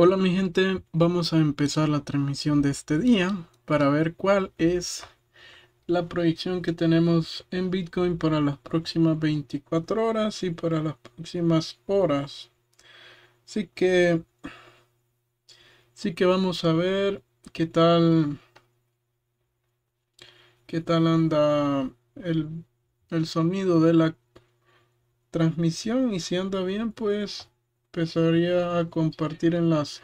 Hola mi gente, vamos a empezar la transmisión de este día para ver cuál es la proyección que tenemos en Bitcoin para las próximas 24 horas y para las próximas horas. Así que, así que vamos a ver qué tal, qué tal anda el, el sonido de la transmisión y si anda bien pues empezaría a compartir enlace.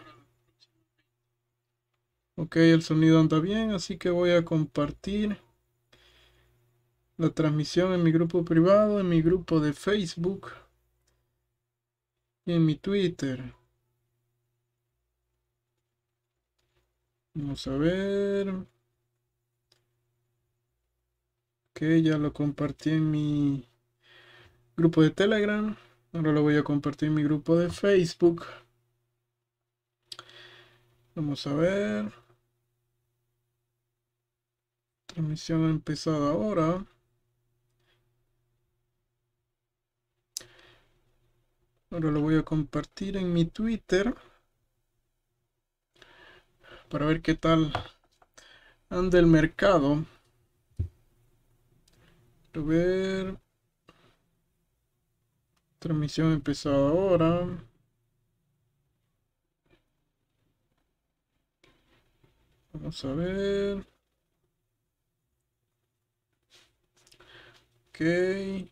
Ok, el sonido anda bien, así que voy a compartir la transmisión en mi grupo privado, en mi grupo de Facebook y en mi Twitter. Vamos a ver. Ok, ya lo compartí en mi grupo de Telegram. Ahora lo voy a compartir en mi grupo de Facebook. Vamos a ver. emisión ha empezado ahora. Ahora lo voy a compartir en mi Twitter. Para ver qué tal anda el mercado. A ver. Transmisión empezó ahora. Vamos a ver. okay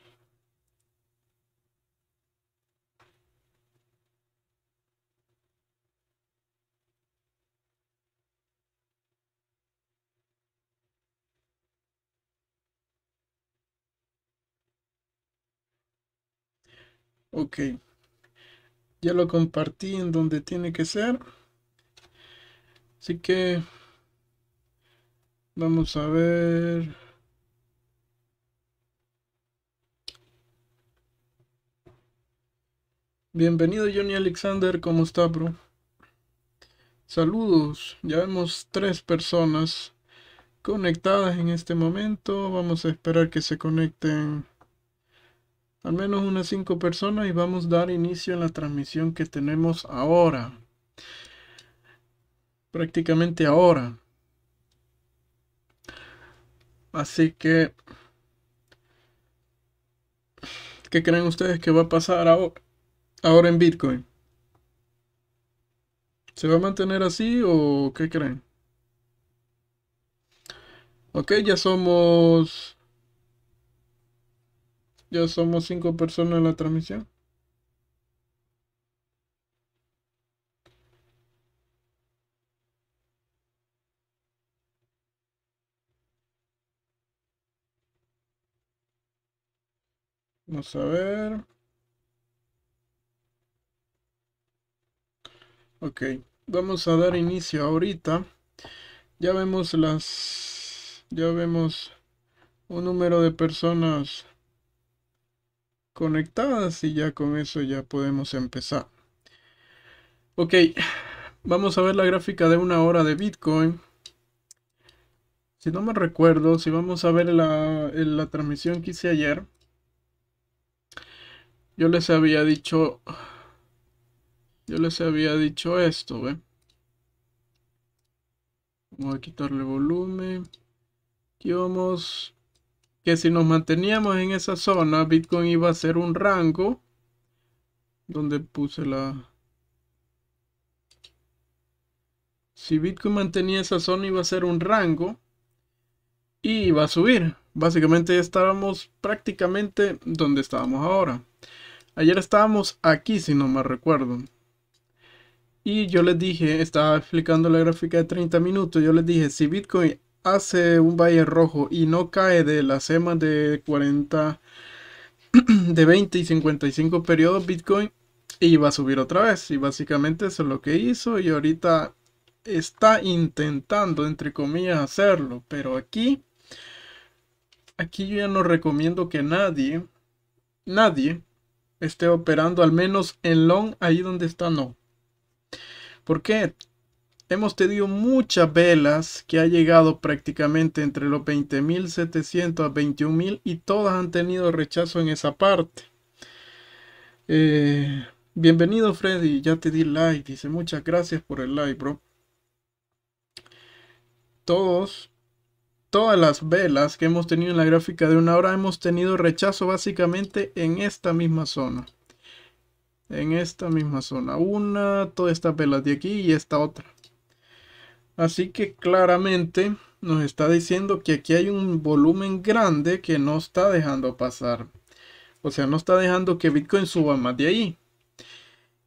ok ya lo compartí en donde tiene que ser así que vamos a ver bienvenido Johnny Alexander ¿cómo está bro? saludos ya vemos tres personas conectadas en este momento vamos a esperar que se conecten al menos unas 5 personas y vamos a dar inicio a la transmisión que tenemos ahora. Prácticamente ahora. Así que... ¿Qué creen ustedes que va a pasar ahora, ahora en Bitcoin? ¿Se va a mantener así o qué creen? Ok, ya somos ya somos cinco personas en la transmisión. Vamos a ver. Ok, vamos a dar inicio ahorita. Ya vemos las... Ya vemos un número de personas conectadas y ya con eso ya podemos empezar. Ok, vamos a ver la gráfica de una hora de Bitcoin. Si no me recuerdo, si vamos a ver la, la transmisión que hice ayer, yo les había dicho, yo les había dicho esto, ¿ve? Voy a quitarle volumen. Aquí vamos que si nos manteníamos en esa zona, Bitcoin iba a ser un rango donde puse la... Si Bitcoin mantenía esa zona iba a ser un rango y iba a subir. Básicamente estábamos prácticamente donde estábamos ahora. Ayer estábamos aquí, si no me recuerdo. Y yo les dije, estaba explicando la gráfica de 30 minutos, yo les dije, si Bitcoin hace un valle rojo y no cae de la semana de 40, de 20 y 55 periodos Bitcoin, y va a subir otra vez. Y básicamente eso es lo que hizo y ahorita está intentando, entre comillas, hacerlo. Pero aquí, aquí yo ya no recomiendo que nadie, nadie esté operando, al menos en long, ahí donde está no. porque hemos tenido muchas velas que ha llegado prácticamente entre los 20.700 a 21.000 y todas han tenido rechazo en esa parte. Eh, bienvenido Freddy, ya te di like, dice muchas gracias por el like, bro. Todos, todas las velas que hemos tenido en la gráfica de una hora hemos tenido rechazo básicamente en esta misma zona. En esta misma zona. Una, todas estas velas de aquí y esta otra. Así que claramente nos está diciendo que aquí hay un volumen grande que no está dejando pasar. O sea, no está dejando que Bitcoin suba más de ahí.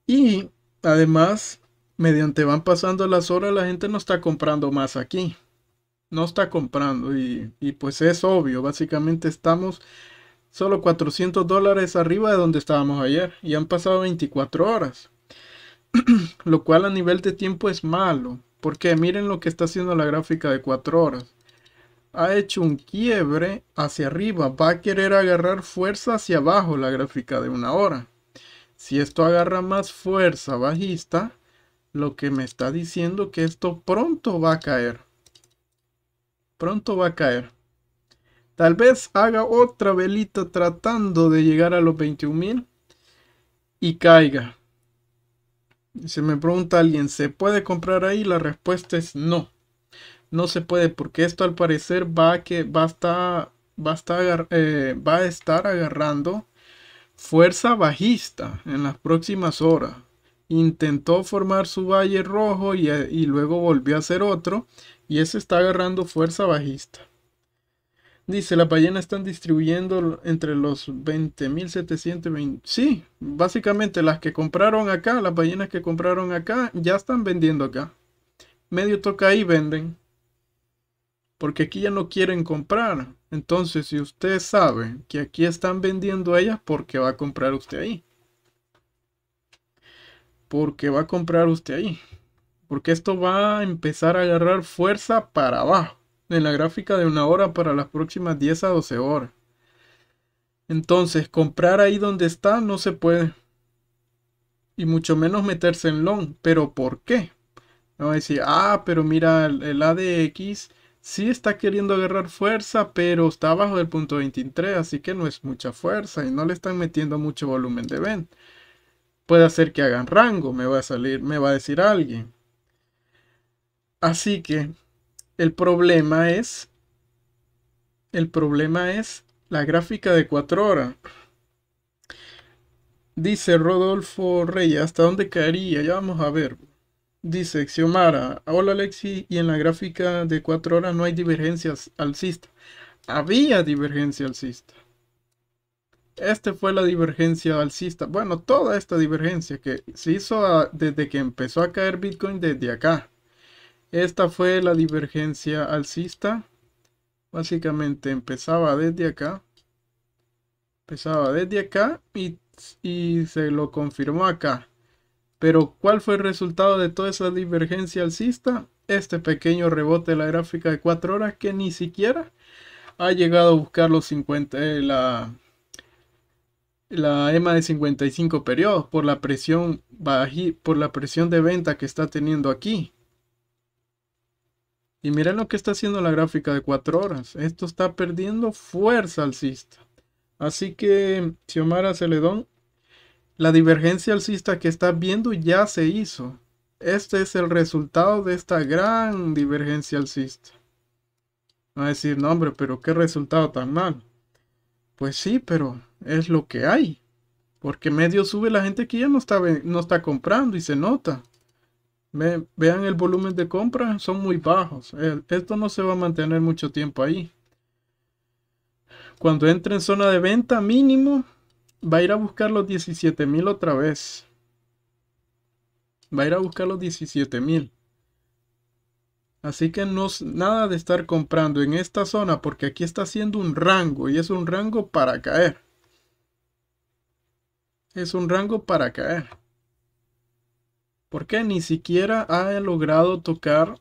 Y además, mediante van pasando las horas, la gente no está comprando más aquí. No está comprando. Y, pues es obvio, básicamente estamos solo 400 dólares arriba de donde estábamos ayer. Y han pasado 24 horas. Lo cual a nivel de tiempo es malo. Porque miren lo que está haciendo la gráfica de 4 horas. Ha hecho un quiebre hacia arriba. Va a querer agarrar fuerza hacia abajo la gráfica de una hora. Si esto agarra más fuerza bajista, lo que me está diciendo que esto pronto va a caer. Pronto va a caer. Tal vez haga otra velita tratando de llegar a los 21.000 y caiga. Se me pregunta alguien, ¿se puede comprar ahí? La respuesta es no. No se puede porque esto al parecer va a, que, va a, estar, eh, va a, estar, agarrando fuerza bajista en las próximas horas. Intentó formar su valle rojo y, eh, y luego volvió a hacer otro y ese está agarrando fuerza bajista. Dice, la ballena están distribuyendo entre los 20.720. Sí, básicamente las que compraron acá, las ballenas que compraron acá, ya están vendiendo acá. Medio toca ahí venden. Porque aquí ya no quieren comprar. Entonces, si usted sabe que aquí están vendiendo ellas, ¿por qué va a comprar usted ahí? ¿Por qué va a comprar usted ahí? Porque esto va a empezar a agarrar fuerza para abajo en la gráfica de una hora para las próximas 10 a 12 horas. Entonces, comprar ahí donde está no se puede. Y mucho menos meterse en long. ¿Pero por qué? No decir, ah, pero mira, el, ADX sí está queriendo agarrar fuerza, pero está abajo del punto 23, así que no es mucha fuerza y no le están metiendo mucho volumen de vent. Puede hacer que hagan rango, me va a salir, me va a decir alguien. Así que el problema es, el problema es la gráfica de 4 horas. Dice Rodolfo Reyes, ¿hasta dónde caería? Ya vamos a ver. Dice Xiomara, hola Alexi, y en la gráfica de 4 horas no hay divergencias alcista. Había divergencia alcista. Esta fue la divergencia alcista. Bueno, toda esta divergencia que se hizo desde que empezó a caer Bitcoin desde acá. Esta fue la divergencia alcista. Básicamente empezaba desde acá. Empezaba desde acá y, y se lo confirmó acá. Pero ¿cuál fue el resultado de toda esa divergencia alcista? Este pequeño rebote de la gráfica de 4 horas que ni siquiera ha llegado a buscar los eh, la, la EMA de 55 periodos por la presión por la presión de venta que está teniendo aquí. Y miren lo que está haciendo la gráfica de 4 horas. Esto está perdiendo fuerza alcista. Así que, Xiomara Celedón, la divergencia alcista que está viendo ya se hizo. Este es el resultado de esta gran divergencia alcista. Va a decir, no hombre, pero qué resultado tan mal. Pues sí, pero es lo que hay. Porque medio sube la gente que ya no está, no está comprando y se nota vean el volumen de compra, son muy bajos. Eh, esto no se va a mantener mucho tiempo ahí. Cuando entre en zona de venta mínimo, va a ir a buscar los 17.000 mil otra vez. Va a ir a buscar los 17.000. mil. Así que no nada de estar comprando en esta zona porque aquí está haciendo un rango y es un rango para caer. Es un rango para caer qué? ni siquiera ha logrado tocar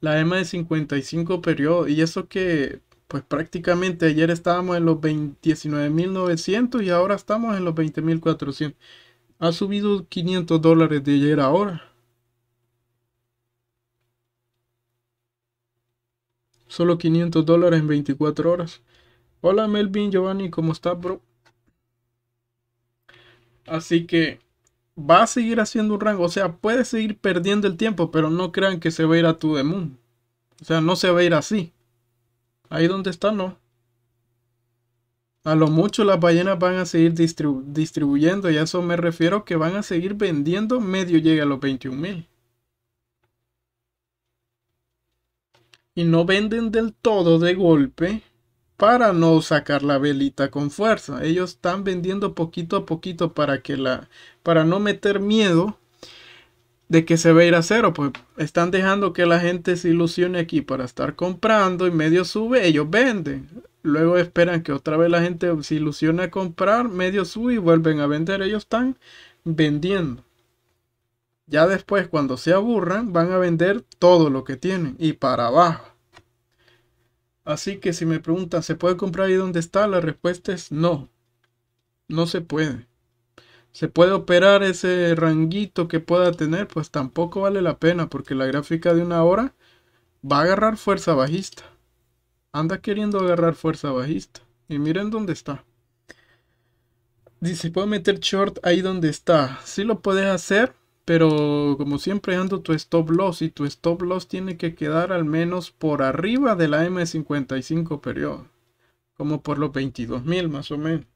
la EMA de 55 periodos. Y eso que, pues prácticamente ayer estábamos en los 29.900 y ahora estamos en los 20.400. Ha subido 500 dólares de ayer a ahora. Solo 500 dólares en 24 horas. Hola Melvin, Giovanni, ¿cómo estás, bro? Así que va a seguir haciendo un rango. O sea, puede seguir perdiendo el tiempo, pero no crean que se va a ir a tu O sea, no se va a ir así. Ahí donde está, no. A lo mucho las ballenas van a seguir distribuyendo y a eso me refiero que van a seguir vendiendo medio llega a los 21.000. mil. Y no venden del todo de golpe para no sacar la velita con fuerza. Ellos están vendiendo poquito a poquito para que la para no meter miedo de que se vea ir a cero, pues están dejando que la gente se ilusione aquí para estar comprando y medio sube, ellos venden. Luego esperan que otra vez la gente se ilusione a comprar, medio sube y vuelven a vender. Ellos están vendiendo. Ya después, cuando se aburran, van a vender todo lo que tienen y para abajo. Así que si me preguntan, ¿se puede comprar ahí donde está? La respuesta es no. No se puede. ¿Se puede operar ese ranguito que pueda tener? Pues tampoco vale la pena porque la gráfica de una hora va a agarrar fuerza bajista. Anda queriendo agarrar fuerza bajista. Y miren dónde está. Dice, ¿puedo meter short ahí donde está? Si sí lo puedes hacer, pero como siempre ando tu stop loss y tu stop loss tiene que quedar al menos por arriba de la M55 periodo. Como por los 22.000 más o menos.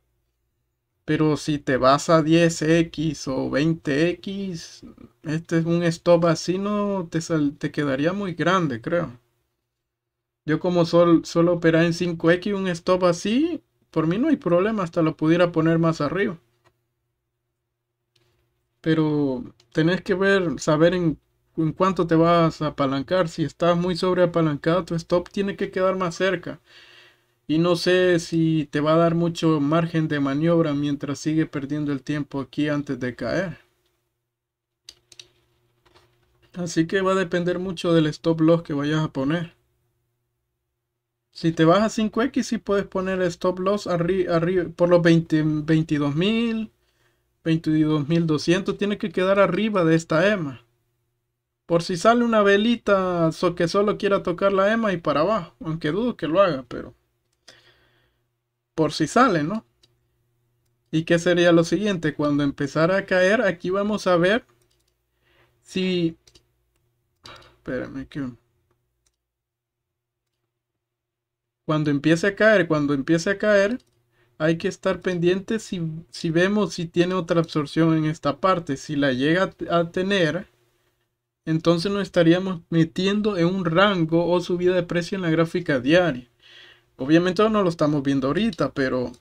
Pero si te vas a 10x o 20x, este es un stop así, no te, te quedaría muy grande, creo. Yo como solo operar en 5x un stop así, por mí no hay problema, hasta lo pudiera poner más arriba pero tenés que ver, saber en, cuánto te vas a apalancar. Si estás muy sobreapalancado, tu stop tiene que quedar más cerca. Y no sé si te va a dar mucho margen de maniobra mientras sigue perdiendo el tiempo aquí antes de caer. Así que va a depender mucho del stop loss que vayas a poner. Si te vas a 5X, sí puedes poner stop loss por los 20, 22 mil, 22.200 tiene que quedar arriba de esta EMA. Por si sale una velita que solo quiera tocar la EMA y para abajo. Aunque dudo que lo haga, pero... Por si sale, ¿no? ¿Y qué sería lo siguiente? Cuando empezara a caer, aquí vamos a ver si... Espérame que... Cuando empiece a caer, cuando empiece a caer, hay que estar pendientes si, vemos si tiene otra absorción en esta parte. Si la llega a tener, entonces nos estaríamos metiendo en un rango o subida de precio en la gráfica diaria. Obviamente no lo estamos viendo ahorita, pero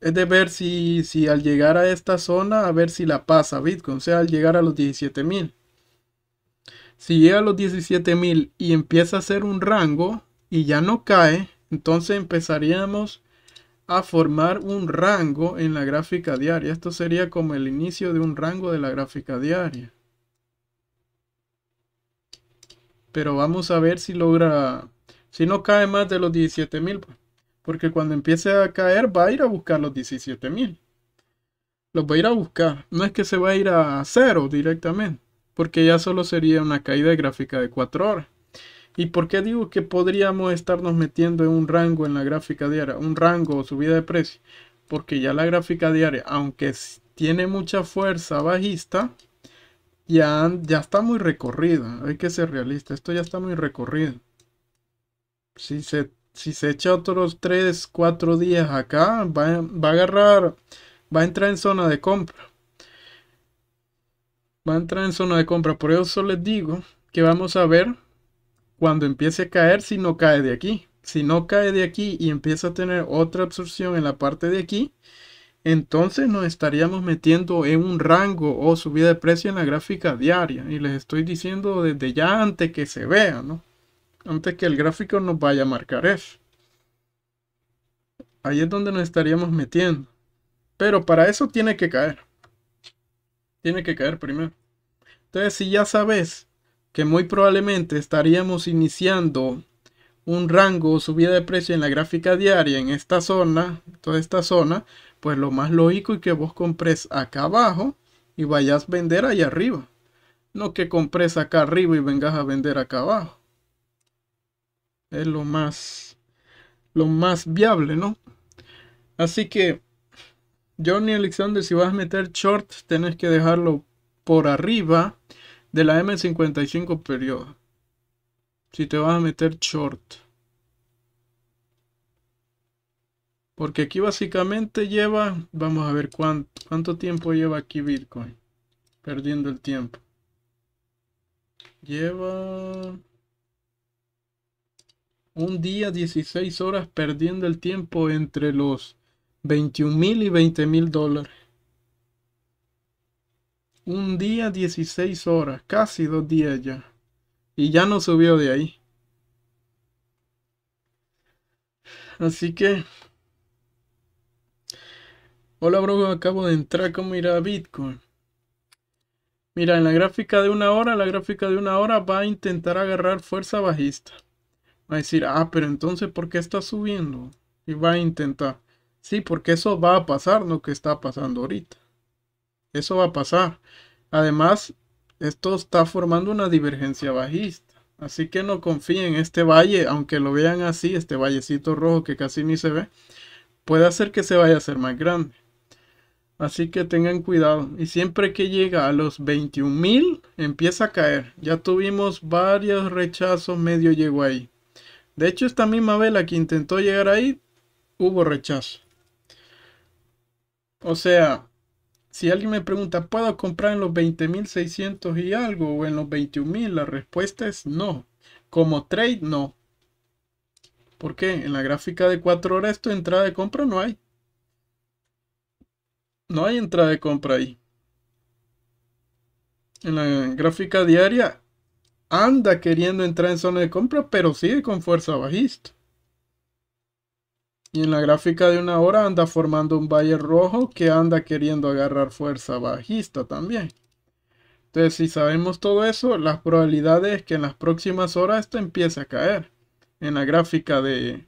es de ver si, si al llegar a esta zona, a ver si la pasa Bitcoin, o sea, al llegar a los 17.000. Si llega a los 17.000 y empieza a ser un rango y ya no cae, entonces empezaríamos a formar un rango en la gráfica diaria. Esto sería como el inicio de un rango de la gráfica diaria. Pero vamos a ver si logra, si no cae más de los 17.000. Pues. Porque cuando empiece a caer va a ir a buscar los 17.000. Los va a ir a buscar. No es que se va a ir a cero directamente. Porque ya solo sería una caída de gráfica de 4 horas. ¿Y por qué digo que podríamos estarnos metiendo en un rango en la gráfica diaria? Un rango o subida de precio. Porque ya la gráfica diaria, aunque tiene mucha fuerza bajista, ya, ya está muy recorrida. Hay que ser realista. Esto ya está muy recorrido. Si se, si se echa otros 3, 4 días acá, va, va a agarrar, va a entrar en zona de compra. Va a entrar en zona de compra. Por eso les digo que vamos a ver cuando empiece a caer si no cae de aquí. Si no cae de aquí y empieza a tener otra absorción en la parte de aquí, entonces nos estaríamos metiendo en un rango o subida de precio en la gráfica diaria. Y les estoy diciendo desde ya antes que se vea, ¿no? Antes que el gráfico nos vaya a marcar eso. Ahí es donde nos estaríamos metiendo. Pero para eso tiene que caer. Tiene que caer primero. Entonces, si ya sabes que muy probablemente estaríamos iniciando un rango o subida de precio en la gráfica diaria en esta zona, toda esta zona, pues lo más lógico es que vos compres acá abajo y vayas a vender allá arriba. No que compres acá arriba y vengas a vender acá abajo. Es lo más, lo más viable, ¿no? Así que, Johnny Alexander, si vas a meter short, tenés que dejarlo por arriba de la M55 periodo. Si te vas a meter short. Porque aquí básicamente lleva, vamos a ver cuánto, tiempo lleva aquí Bitcoin. Perdiendo el tiempo. Lleva un día 16 horas perdiendo el tiempo entre los 21 mil y 20 mil dólares un día 16 horas, casi dos días ya. Y ya no subió de ahí. Así que... Hola bro, acabo de entrar con mira Bitcoin. Mira, en la gráfica de una hora, la gráfica de una hora va a intentar agarrar fuerza bajista. Va a decir, ah, pero entonces, ¿por qué está subiendo? Y va a intentar. Sí, porque eso va a pasar lo que está pasando ahorita. Eso va a pasar. Además, esto está formando una divergencia bajista. Así que no confíen en este valle, aunque lo vean así, este vallecito rojo que casi ni se ve, puede hacer que se vaya a hacer más grande. Así que tengan cuidado. Y siempre que llega a los 21.000, empieza a caer. Ya tuvimos varios rechazos, medio llegó ahí. De hecho, esta misma vela que intentó llegar ahí, hubo rechazo. O sea, si alguien me pregunta, ¿puedo comprar en los 20.600 y algo o en los 21.000? La respuesta es no. Como trade, no. ¿Por qué? En la gráfica de 4 horas tu entrada de compra no hay. No hay entrada de compra ahí. En la gráfica diaria anda queriendo entrar en zona de compra, pero sigue con fuerza bajista. Y en la gráfica de una hora anda formando un valle rojo que anda queriendo agarrar fuerza bajista también. Entonces, si sabemos todo eso, las probabilidades es que en las próximas horas esto empiece a caer. En la gráfica de,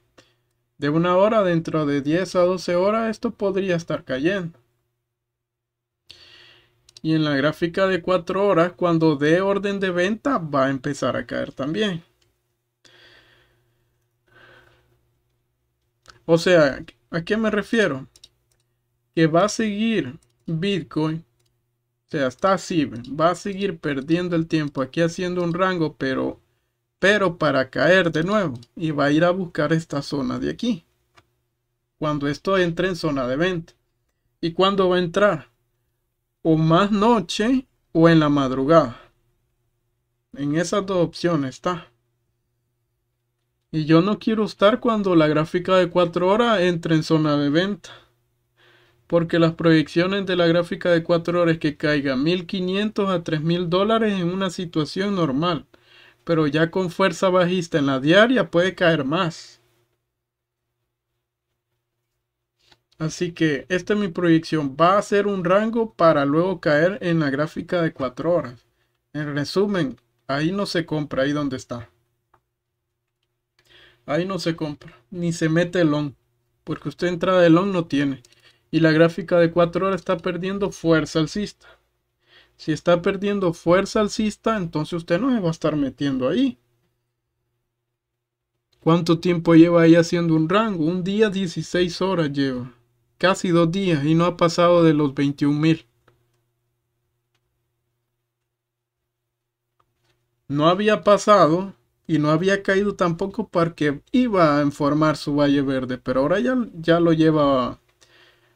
de una hora, dentro de 10 a 12 horas, esto podría estar cayendo. Y en la gráfica de 4 horas, cuando dé orden de venta, va a empezar a caer también. O sea, ¿a qué me refiero? Que va a seguir Bitcoin. O sea, está así. Va a seguir perdiendo el tiempo aquí haciendo un rango, pero, pero para caer de nuevo. Y va a ir a buscar esta zona de aquí. Cuando esto entre en zona de venta. ¿Y cuándo va a entrar? O más noche o en la madrugada. En esas dos opciones está. Y yo no quiero estar cuando la gráfica de 4 horas entre en zona de venta. Porque las proyecciones de la gráfica de 4 horas que caiga 1.500 a 3.000 dólares en una situación normal. Pero ya con fuerza bajista en la diaria puede caer más. Así que esta es mi proyección. Va a ser un rango para luego caer en la gráfica de 4 horas. En resumen, ahí no se compra, ahí donde está. Ahí no se compra, ni se mete el long, porque usted entrada de long no tiene. Y la gráfica de 4 horas está perdiendo fuerza alcista. Si está perdiendo fuerza alcista, entonces usted no se va a estar metiendo ahí. ¿Cuánto tiempo lleva ahí haciendo un rango? Un día 16 horas lleva. Casi dos días y no ha pasado de los 21 mil. No había pasado y no había caído tampoco porque iba a informar su Valle Verde, pero ahora ya, ya lo lleva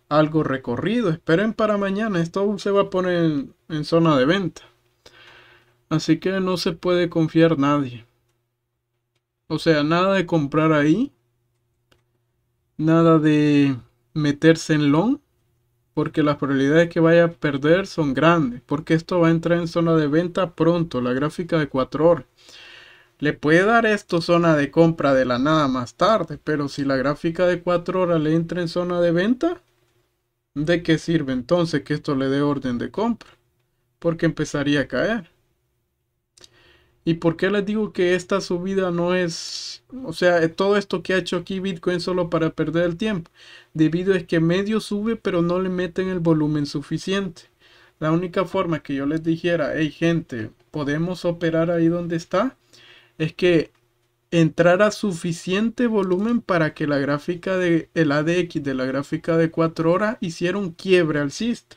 algo recorrido. Esperen para mañana, esto se va a poner en, en zona de venta. Así que no se puede confiar nadie. O sea, nada de comprar ahí. Nada de meterse en long. Porque las probabilidades que vaya a perder son grandes. Porque esto va a entrar en zona de venta pronto. La gráfica de 4 horas. Le puede dar esto zona de compra de la nada más tarde, pero si la gráfica de 4 horas le entra en zona de venta, ¿de qué sirve entonces que esto le dé orden de compra? Porque empezaría a caer. ¿Y por qué les digo que esta subida no es, o sea, todo esto que ha hecho aquí Bitcoin solo para perder el tiempo? Debido es que medio sube, pero no le meten el volumen suficiente. La única forma que yo les dijera, hey gente, podemos operar ahí donde está, es que entrara suficiente volumen para que la gráfica de el ADX de la gráfica de 4 horas hiciera un quiebre alcista.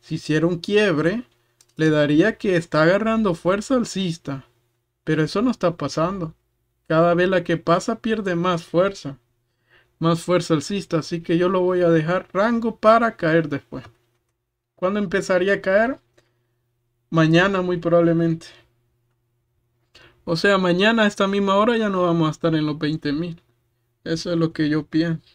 Si hiciera un quiebre, le daría que está agarrando fuerza alcista. Pero eso no está pasando. Cada vela que pasa pierde más fuerza. Más fuerza alcista, así que yo lo voy a dejar rango para caer después. ¿Cuándo empezaría a caer? Mañana muy probablemente. O sea, mañana a esta misma hora ya no vamos a estar en los 20 mil. Eso es lo que yo pienso.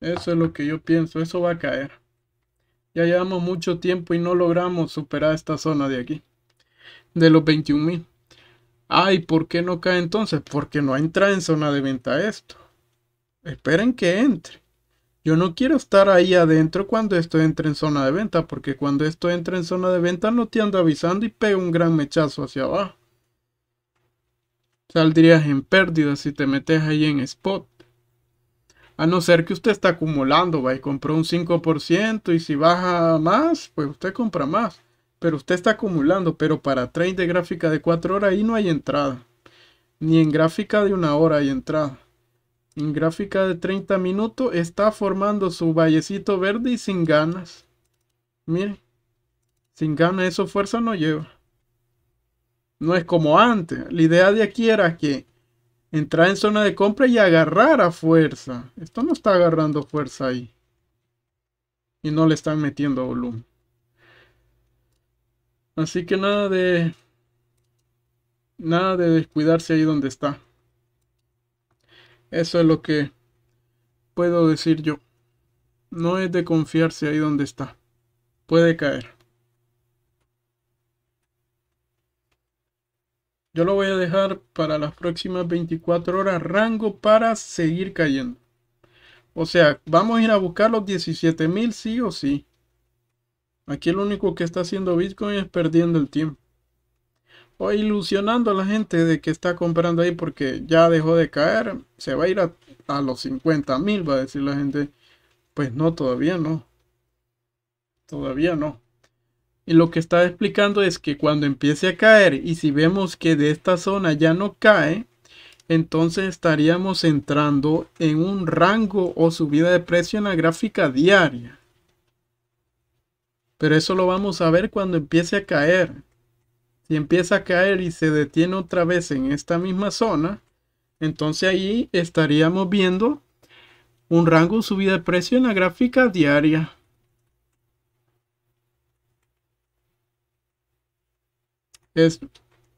Eso es lo que yo pienso, eso va a caer. Ya llevamos mucho tiempo y no logramos superar esta zona de aquí, de los 21 mil. Ay, ¿por qué no cae entonces? Porque no entra en zona de venta esto. Esperen que entre. Yo no quiero estar ahí adentro cuando esto entre en zona de venta, porque cuando esto entra en zona de venta no te ando avisando y pega un gran mechazo hacia abajo. Saldrías en pérdida si te metes ahí en spot. A no ser que usted está acumulando, va y compró un 5% y si baja más, pues usted compra más. Pero usted está acumulando, pero para trade de gráfica de 4 horas ahí no hay entrada. Ni en gráfica de una hora hay entrada en gráfica de 30 minutos está formando su vallecito verde y sin ganas. Miren, sin ganas eso fuerza no lleva. No es como antes. La idea de aquí era que entrar en zona de compra y agarrar a fuerza. Esto no está agarrando fuerza ahí. Y no le están metiendo volumen. Así que nada de... Nada de descuidarse ahí donde está. Eso es lo que puedo decir yo. No es de confiarse ahí donde está. Puede caer. Yo lo voy a dejar para las próximas 24 horas rango para seguir cayendo. O sea, vamos a ir a buscar los 17 mil sí o sí. Aquí lo único que está haciendo Bitcoin es perdiendo el tiempo ilusionando a la gente de que está comprando ahí porque ya dejó de caer, se va a ir a, a los 50 mil, va a decir la gente. Pues no, todavía no. Todavía no. Y lo que está explicando es que cuando empiece a caer y si vemos que de esta zona ya no cae, entonces estaríamos entrando en un rango o subida de precio en la gráfica diaria. Pero eso lo vamos a ver cuando empiece a caer si empieza a caer y se detiene otra vez en esta misma zona, entonces ahí estaríamos viendo un rango subida de precio en la gráfica diaria.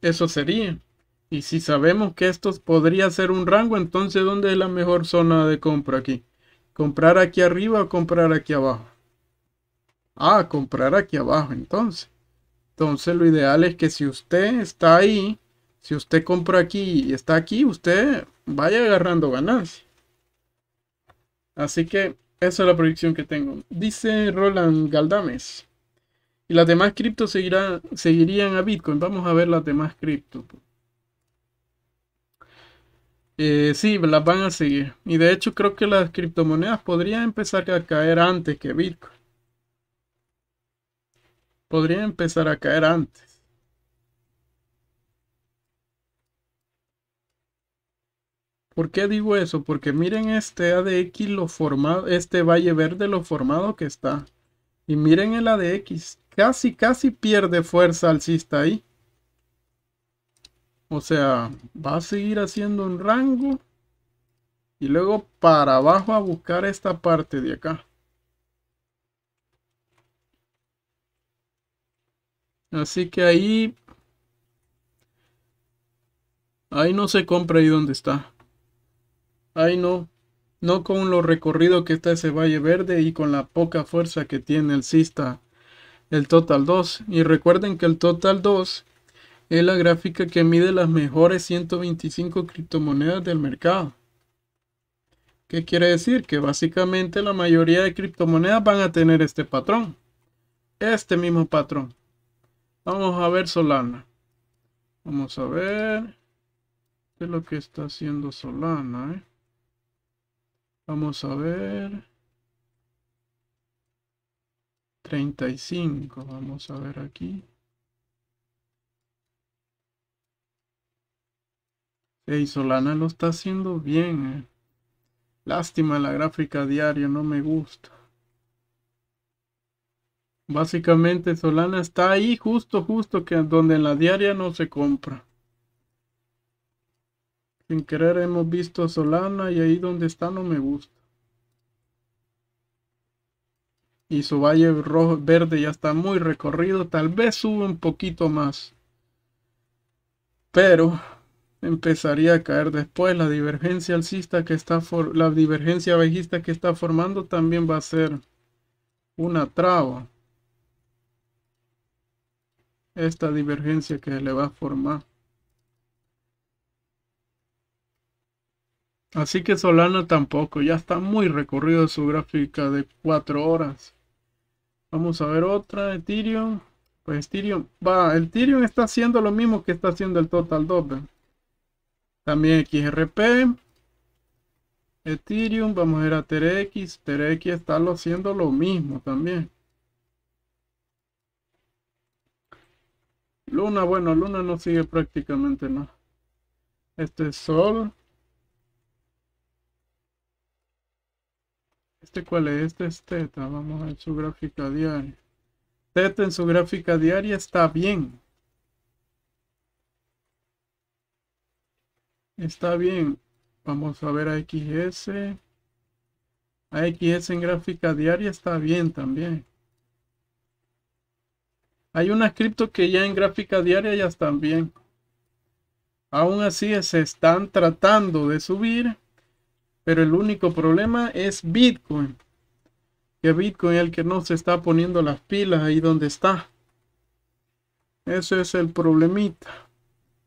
eso sería. Y si sabemos que esto podría ser un rango, entonces ¿dónde es la mejor zona de compra aquí? ¿Comprar aquí arriba o comprar aquí abajo? Ah, comprar aquí abajo entonces. Entonces lo ideal es que si usted está ahí, si usted compra aquí y está aquí, usted vaya agarrando ganancia. Así que esa es la proyección que tengo. Dice Roland Galdames. Y las demás criptos seguirían a Bitcoin. Vamos a ver las demás criptos. Eh, sí, las van a seguir. Y de hecho creo que las criptomonedas podrían empezar a caer antes que Bitcoin podría empezar a caer antes. ¿Por qué digo eso? Porque miren este ADX lo formado, este valle verde lo formado que está. Y miren el ADX, casi casi pierde fuerza alcista ahí. O sea, va a seguir haciendo un rango. Y luego para abajo a buscar esta parte de acá. Así que ahí... Ahí no se compra ahí donde está. Ahí no. No con lo recorrido que está ese Valle Verde y con la poca fuerza que tiene el Cista, el Total 2. Y recuerden que el Total 2 es la gráfica que mide las mejores 125 criptomonedas del mercado. ¿Qué quiere decir? Que básicamente la mayoría de criptomonedas van a tener este patrón. Este mismo patrón. Vamos a ver Solana. Vamos a ver qué es lo que está haciendo Solana. Eh. Vamos a ver. 35. Vamos a ver aquí. 6. Solana lo está haciendo bien. Eh. Lástima la gráfica diaria, no me gusta. Básicamente Solana está ahí justo, justo que donde en la diaria no se compra. Sin querer hemos visto a Solana y ahí donde está no me gusta. Y su valle rojo, verde ya está muy recorrido. Tal vez sube un poquito más. Pero empezaría a caer después. La divergencia alcista que está la divergencia bajista que está formando también va a ser una traba esta divergencia que le va a formar. Así que Solana tampoco, ya está muy recorrido su gráfica de 4 horas. Vamos a ver otra, Ethereum. Pues Ethereum, va, el Ethereum está haciendo lo mismo que está haciendo el Total doble También XRP. Ethereum, vamos a ver a TRX. TRX está haciendo lo mismo también. Luna, bueno, Luna no sigue prácticamente, nada. Este es Sol. ¿Este cuál es? Este es Teta. Vamos a ver su gráfica diaria. Teta en su gráfica diaria está bien. Está bien. Vamos a ver a XS. A XS en gráfica diaria está bien también. Hay unas cripto que ya en gráfica diaria ya están bien. Aún así se están tratando de subir. Pero el único problema es Bitcoin. Que Bitcoin es el que no se está poniendo las pilas ahí donde está. Ese es el problemita.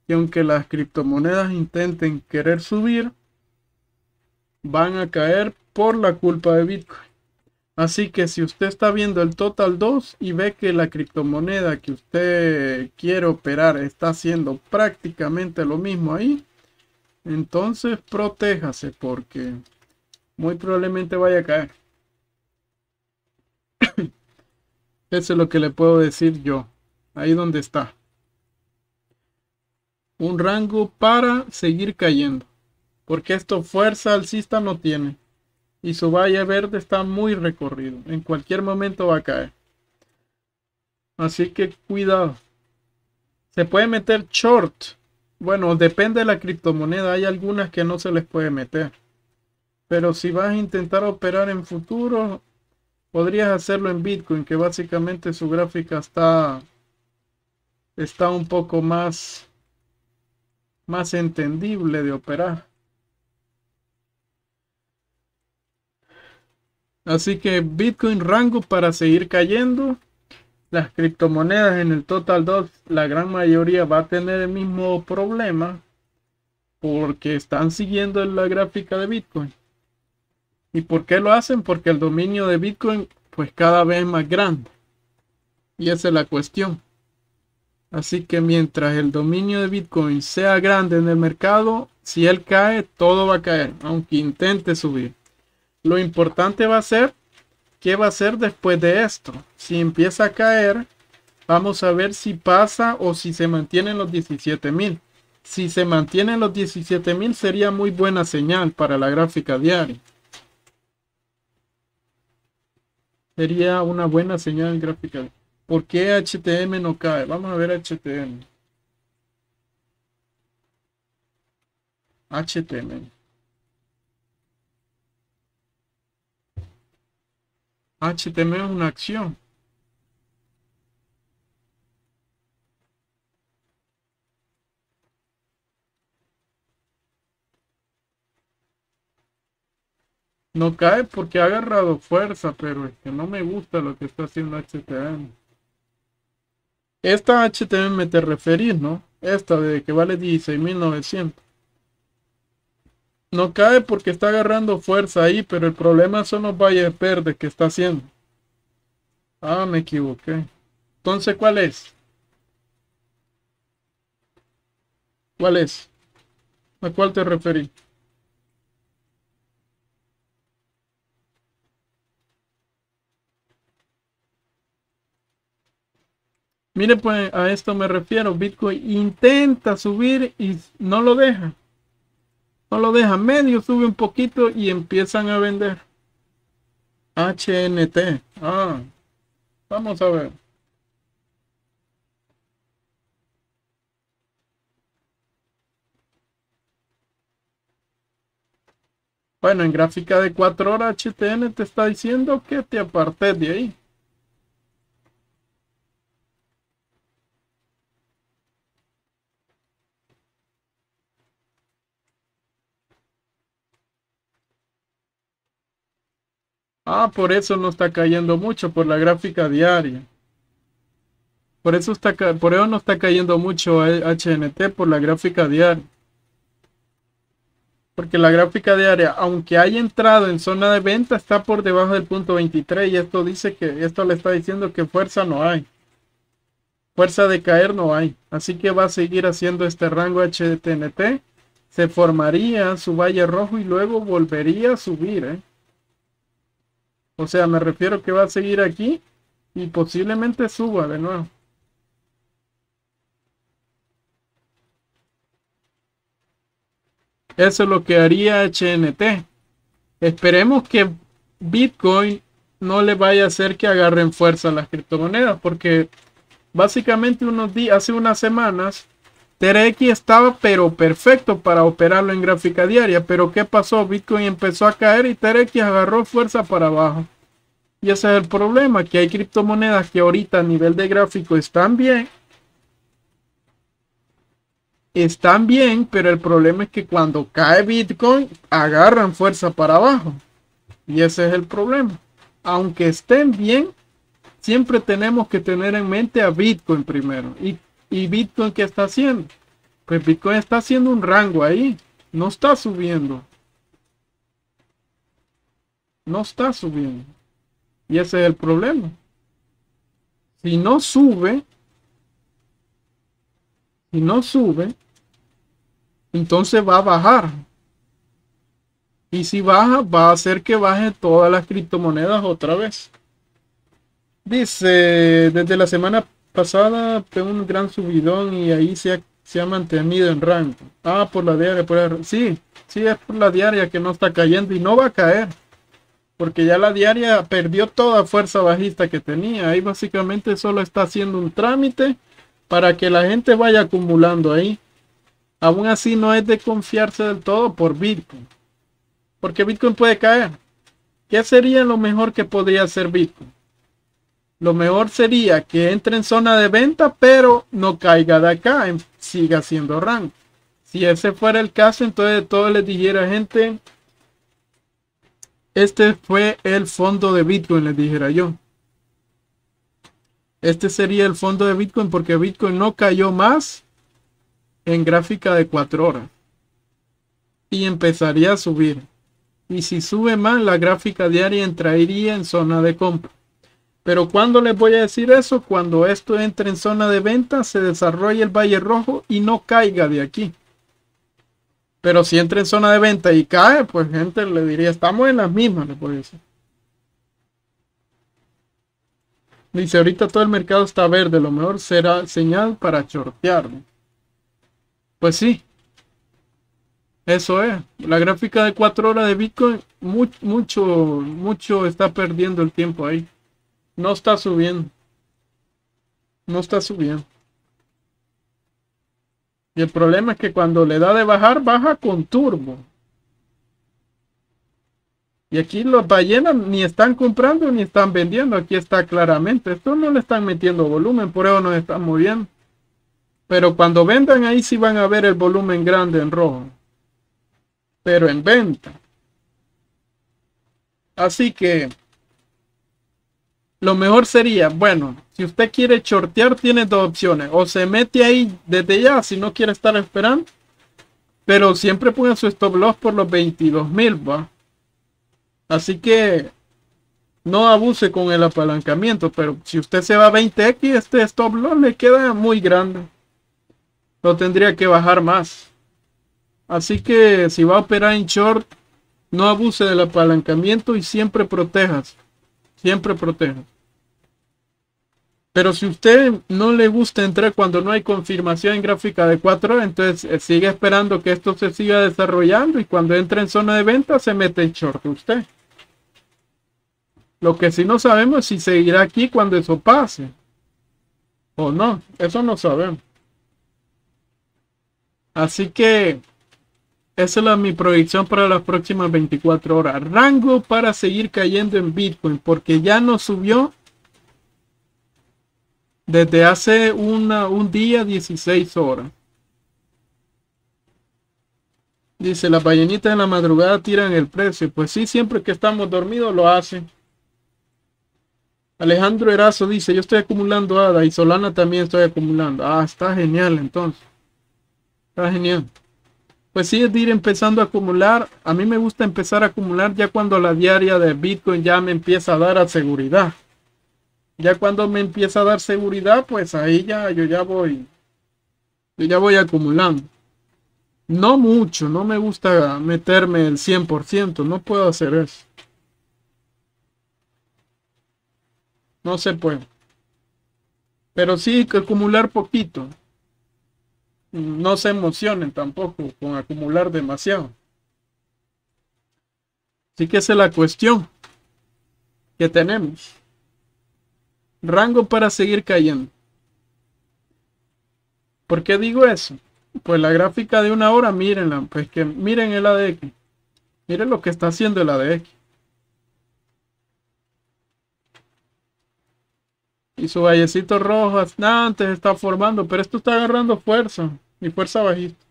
Y aunque las criptomonedas intenten querer subir, van a caer por la culpa de Bitcoin. Así que si usted está viendo el total 2 y ve que la criptomoneda que usted quiere operar está haciendo prácticamente lo mismo ahí, entonces protéjase porque muy probablemente vaya a caer. Eso es lo que le puedo decir yo. Ahí donde está. Un rango para seguir cayendo. Porque esto fuerza alcista no tiene y su valle verde está muy recorrido. En cualquier momento va a caer. Así que cuidado. Se puede meter short. Bueno, depende de la criptomoneda. Hay algunas que no se les puede meter. Pero si vas a intentar operar en futuro, podrías hacerlo en Bitcoin, que básicamente su gráfica está, está un poco más, más entendible de operar. Así que Bitcoin rango para seguir cayendo. Las criptomonedas en el Total 2, la gran mayoría va a tener el mismo problema porque están siguiendo la gráfica de Bitcoin. ¿Y por qué lo hacen? Porque el dominio de Bitcoin pues cada vez es más grande. Y esa es la cuestión. Así que mientras el dominio de Bitcoin sea grande en el mercado, si él cae, todo va a caer, aunque intente subir. Lo importante va a ser qué va a ser después de esto. Si empieza a caer, vamos a ver si pasa o si se mantienen los 17.000. Si se mantienen los 17.000 sería muy buena señal para la gráfica diaria. Sería una buena señal gráfica. ¿Por qué HTM no cae? Vamos a ver HTM. HTML. HTML es una acción. No cae porque ha agarrado fuerza, pero es que no me gusta lo que está haciendo HTML. Esta HTML te referís, ¿no? Esta de que vale 16.900. No cae porque está agarrando fuerza ahí, pero el problema son los valles verdes que está haciendo. Ah, me equivoqué. Entonces, ¿cuál es? ¿Cuál es? ¿A cuál te referí? Mire, pues a esto me refiero. Bitcoin intenta subir y no lo deja. No lo dejan medio, sube un poquito y empiezan a vender. HNT. Ah, vamos a ver. Bueno, en gráfica de 4 horas HTN te está diciendo que te apartes de ahí. Ah, por eso no está cayendo mucho, por la gráfica diaria. Por eso, está, por eso no está cayendo mucho HNT, por la gráfica diaria. Porque la gráfica diaria, aunque haya entrado en zona de venta, está por debajo del punto 23 y esto dice que, esto le está diciendo que fuerza no hay. Fuerza de caer no hay. Así que va a seguir haciendo este rango HTNT. Se formaría su valle rojo y luego volvería a subir. ¿eh? O sea, me refiero que va a seguir aquí y posiblemente suba de nuevo. Eso es lo que haría HNT. Esperemos que Bitcoin no le vaya a hacer que agarren fuerza las criptomonedas, porque básicamente unos días, hace unas semanas, TRX estaba pero perfecto para operarlo en gráfica diaria, pero ¿qué pasó? Bitcoin empezó a caer y TRX agarró fuerza para abajo. Y ese es el problema, que hay criptomonedas que ahorita a nivel de gráfico están bien. Están bien, pero el problema es que cuando cae Bitcoin, agarran fuerza para abajo. Y ese es el problema. Aunque estén bien, siempre tenemos que tener en mente a Bitcoin primero. Y ¿Y Bitcoin qué está haciendo? Pues Bitcoin está haciendo un rango ahí. No está subiendo. No está subiendo. Y ese es el problema. Si no sube, si no sube, entonces va a bajar. Y si baja, va a hacer que baje todas las criptomonedas otra vez. Dice, desde la semana pasada tengo un gran subidón y ahí se ha, se ha mantenido en rango. Ah, por la diaria, sí, sí, es por la diaria que no está cayendo y no va a caer. Porque ya la diaria perdió toda fuerza bajista que tenía. Ahí básicamente solo está haciendo un trámite para que la gente vaya acumulando ahí. Aún así no es de confiarse del todo por Bitcoin. Porque Bitcoin puede caer. ¿Qué sería lo mejor que podría hacer Bitcoin? Lo mejor sería que entre en zona de venta, pero no caiga de acá, em, siga siendo rango. Si ese fuera el caso, entonces todo les dijera, gente, este fue el fondo de Bitcoin, les dijera yo. Este sería el fondo de Bitcoin porque Bitcoin no cayó más en gráfica de 4 horas. Y empezaría a subir. Y si sube más, la gráfica diaria entraría en zona de compra. Pero cuando les voy a decir eso, cuando esto entre en zona de venta, se desarrolle el Valle Rojo y no caiga de aquí. Pero si entra en zona de venta y cae, pues gente le diría, estamos en las mismas, le puedo decir. Dice, ahorita todo el mercado está verde, lo mejor será señal para chortearlo. Pues sí. Eso es. La gráfica de 4 horas de Bitcoin, mucho, mucho está perdiendo el tiempo ahí. No está subiendo. No está subiendo. Y el problema es que cuando le da de bajar, baja con turbo. Y aquí los ballenas ni están comprando ni están vendiendo. Aquí está claramente. Esto no le están metiendo volumen, por eso no están bien Pero cuando vendan ahí sí van a ver el volumen grande en rojo. Pero en venta. Así que lo mejor sería, bueno, si usted quiere shortear, tiene dos opciones. O se mete ahí desde ya, si no quiere estar esperando. Pero siempre ponga su stop loss por los 22,000. va. Así que no abuse con el apalancamiento. Pero si usted se va a 20x, este stop loss le queda muy grande. Lo tendría que bajar más. Así que si va a operar en short, no abuse del apalancamiento y siempre protejas. Siempre protejas. Pero si usted no le gusta entrar cuando no hay confirmación gráfica de 4, entonces eh, sigue esperando que esto se siga desarrollando y cuando entre en zona de venta se mete en short usted. Lo que sí no sabemos es si seguirá aquí cuando eso pase. O no, eso no sabemos. Así que esa es mi proyección para las próximas 24 horas. Rango para seguir cayendo en Bitcoin porque ya no subió desde hace una, un día, 16 horas. Dice, las ballenitas en la madrugada tiran el precio. Pues sí, siempre que estamos dormidos lo hacen. Alejandro Erazo dice, yo estoy acumulando ADA y Solana también estoy acumulando. Ah, está genial entonces. Está genial. Pues sí, es de ir empezando a acumular. A mí me gusta empezar a acumular ya cuando la diaria de Bitcoin ya me empieza a dar a seguridad. Ya cuando me empieza a dar seguridad, pues ahí ya yo ya voy. Yo ya voy acumulando. No mucho, no me gusta meterme el 100%, no puedo hacer eso. No se puede. Pero sí que acumular poquito. No se emocionen tampoco con acumular demasiado. Así que esa es la cuestión que tenemos rango para seguir cayendo. ¿Por qué digo eso? Pues la gráfica de una hora, mírenla, pues que miren el ADX. Miren lo que está haciendo el ADX. Y su vallecito rojo antes está formando, pero esto está agarrando fuerza, Y fuerza bajista.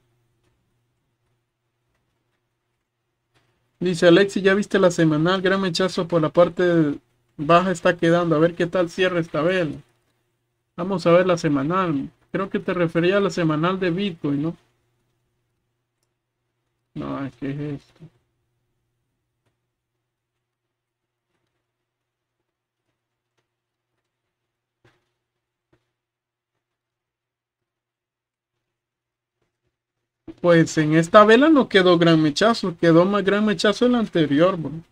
Dice Alexi, ¿ya viste la semanal? Gran mechazo por la parte de baja está quedando. A ver qué tal cierra esta vela. Vamos a ver la semanal. Creo que te refería a la semanal de Bitcoin, ¿no? No, ¿qué es esto? Pues en esta vela no quedó gran mechazo, quedó más gran mechazo el anterior, bueno.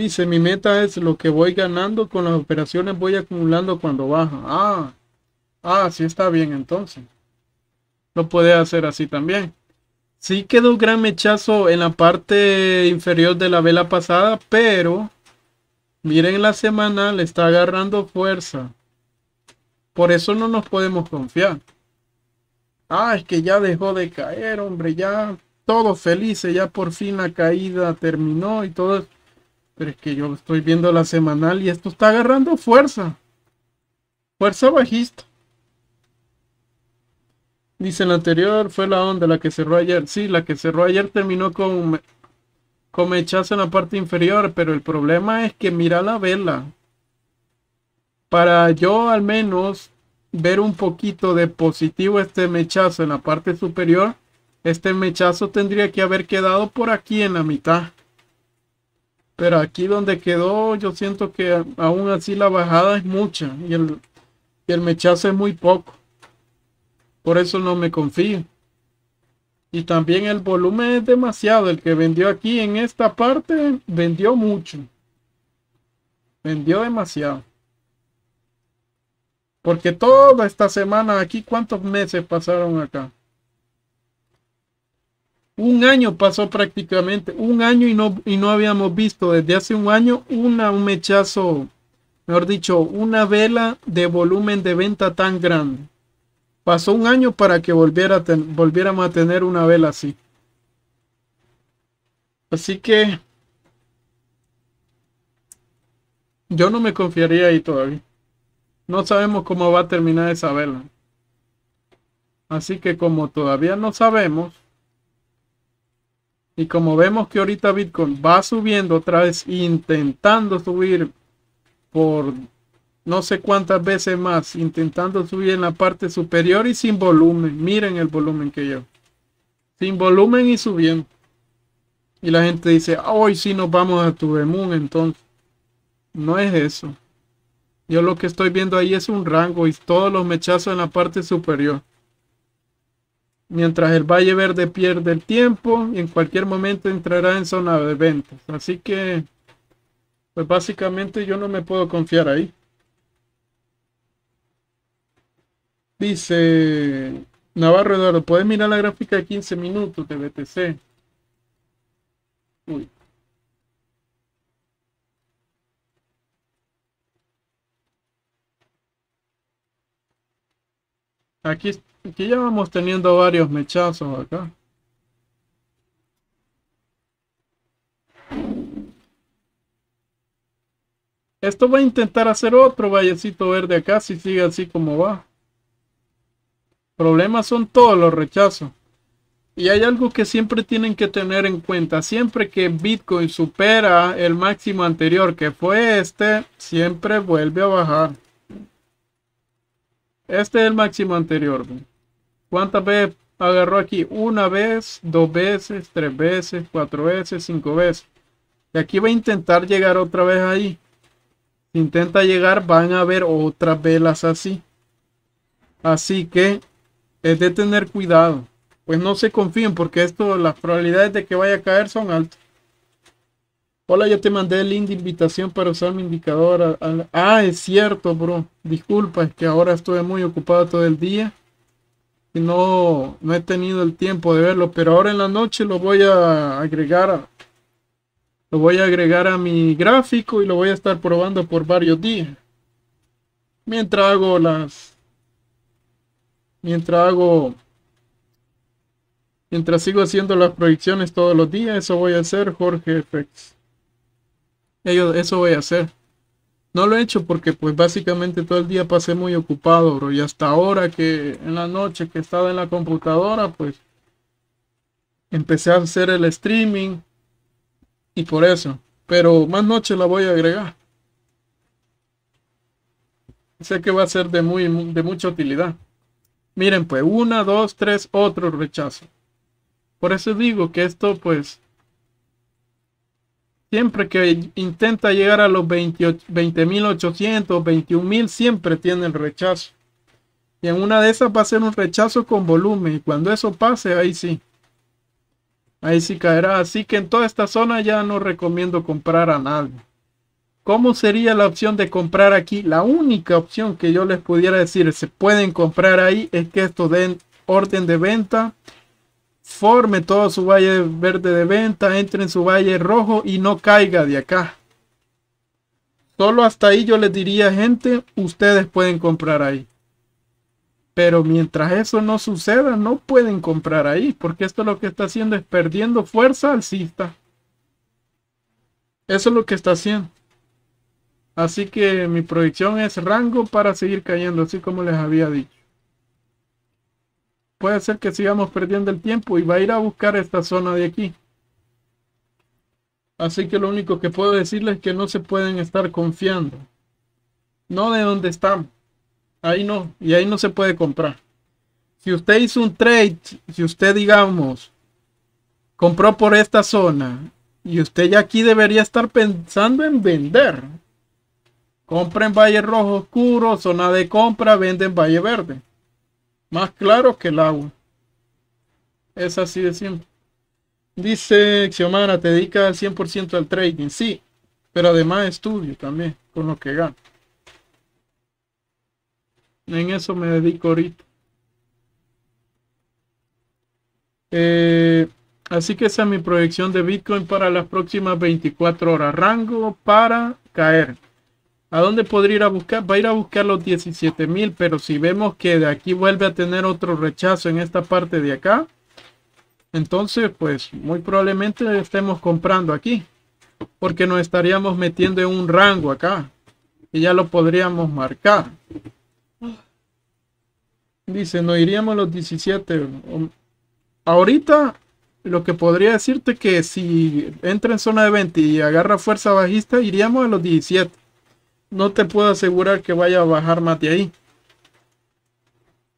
Dice, mi meta es lo que voy ganando con las operaciones voy acumulando cuando baja. Ah, ah, sí está bien entonces. Lo puede hacer así también. Sí quedó un gran mechazo en la parte inferior de la vela pasada, pero miren la semana, le está agarrando fuerza. Por eso no nos podemos confiar. Ah, es que ya dejó de caer, hombre, ya todo feliz, ya por fin la caída terminó y todo. Pero es que yo estoy viendo la semanal y esto está agarrando fuerza. Fuerza bajista. Dice la anterior, fue la onda la que cerró ayer. Sí, la que cerró ayer terminó con, con mechazo en la parte inferior, pero el problema es que mira la vela. Para yo al menos ver un poquito de positivo este mechazo en la parte superior, este mechazo tendría que haber quedado por aquí en la mitad. Pero aquí donde quedó, yo siento que aún así la bajada es mucha y el, y el mechazo es muy poco. Por eso no me confío. Y también el volumen es demasiado. El que vendió aquí en esta parte, vendió mucho. Vendió demasiado. Porque toda esta semana aquí, ¿cuántos meses pasaron acá? Un año pasó prácticamente, un año y no, y no habíamos visto desde hace un año una, un mechazo, mejor dicho, una vela de volumen de venta tan grande. Pasó un año para que volviera volviéramos a tener una vela así. Así que yo no me confiaría ahí todavía. No sabemos cómo va a terminar esa vela. Así que como todavía no sabemos, y como vemos que ahorita Bitcoin va subiendo otra vez, intentando subir por no sé cuántas veces más, intentando subir en la parte superior y sin volumen. Miren el volumen que yo Sin volumen y subiendo. Y la gente dice, ah, hoy sí nos vamos a Moon, entonces. No es eso. Yo lo que estoy viendo ahí es un rango y todos los mechazos en la parte superior mientras el Valle Verde pierde el tiempo y en cualquier momento entrará en zona de ventas. Así que, pues básicamente yo no me puedo confiar ahí. Dice Navarro Eduardo, ¿puedes mirar la gráfica de 15 minutos de BTC? Uy. Aquí está Aquí ya vamos teniendo varios mechazos acá. Esto va a intentar hacer otro vallecito verde acá si sigue así como va. Problemas son todos los rechazos. Y hay algo que siempre tienen que tener en cuenta. Siempre que Bitcoin supera el máximo anterior que fue este, siempre vuelve a bajar. Este es el máximo anterior. ¿Cuántas veces agarró aquí? Una vez, dos veces, tres veces, cuatro veces, cinco veces. Y aquí va a intentar llegar otra vez ahí. Si intenta llegar, van a ver otras velas así. Así que es de tener cuidado. Pues no se confíen porque esto, las probabilidades de que vaya a caer son altas. Hola, yo te mandé el link de invitación para usar mi indicador. ah, es cierto, bro. Disculpa, es que ahora estuve muy ocupado todo el día y no, no he tenido el tiempo de verlo, pero ahora en la noche lo voy a agregar lo voy a agregar a mi gráfico y lo voy a estar probando por varios días. Mientras hago las mientras hago mientras sigo haciendo las proyecciones todos los días, eso voy a hacer Jorge FX. Eso voy a hacer. No lo he hecho porque pues básicamente todo el día pasé muy ocupado, bro. Y hasta ahora que en la noche que estaba en la computadora, pues empecé a hacer el streaming y por eso. Pero más noche la voy a agregar. Sé que va a ser de, muy, de mucha utilidad. Miren, pues una, dos, tres, otro rechazo. Por eso digo que esto pues siempre que intenta llegar a los 20.800, 21.000, siempre tiene el rechazo. Y en una de esas va a ser un rechazo con volumen. Y cuando eso pase, ahí sí. Ahí sí caerá. Así que en toda esta zona ya no recomiendo comprar a nadie. ¿Cómo sería la opción de comprar aquí? La única opción que yo les pudiera decir, se pueden comprar ahí, es que esto den orden de venta forme todo su valle verde de venta, entre en su valle rojo y no caiga de acá. Solo hasta ahí yo les diría, gente, ustedes pueden comprar ahí. Pero mientras eso no suceda, no pueden comprar ahí, porque esto lo que está haciendo es perdiendo fuerza alcista. Eso es lo que está haciendo. Así que mi proyección es rango para seguir cayendo, así como les había dicho puede ser que sigamos perdiendo el tiempo y va a ir a buscar esta zona de aquí. Así que lo único que puedo decirles es que no se pueden estar confiando. No de dónde están. Ahí no. Y ahí no se puede comprar. Si usted hizo un trade, si usted digamos, compró por esta zona y usted ya aquí debería estar pensando en vender. Compren Valle Rojo Oscuro, zona de compra, venden Valle Verde. Más claro que el agua. Es así de siempre. Dice Xiomara, te dedica al 100% al trading. Sí, pero además estudio también, con lo que gano. En eso me dedico ahorita. Eh, así que esa es mi proyección de Bitcoin para las próximas 24 horas. Rango para caer. ¿A dónde podría ir a buscar? Va a ir a buscar los 17.000. pero si vemos que de aquí vuelve a tener otro rechazo en esta parte de acá, entonces pues muy probablemente estemos comprando aquí, porque nos estaríamos metiendo en un rango acá, y ya lo podríamos marcar. Dice, Nos iríamos los 17. Um, ahorita lo que podría decirte que si entra en zona de 20 y agarra fuerza bajista, iríamos a los 17 no te puedo asegurar que vaya a bajar más de ahí.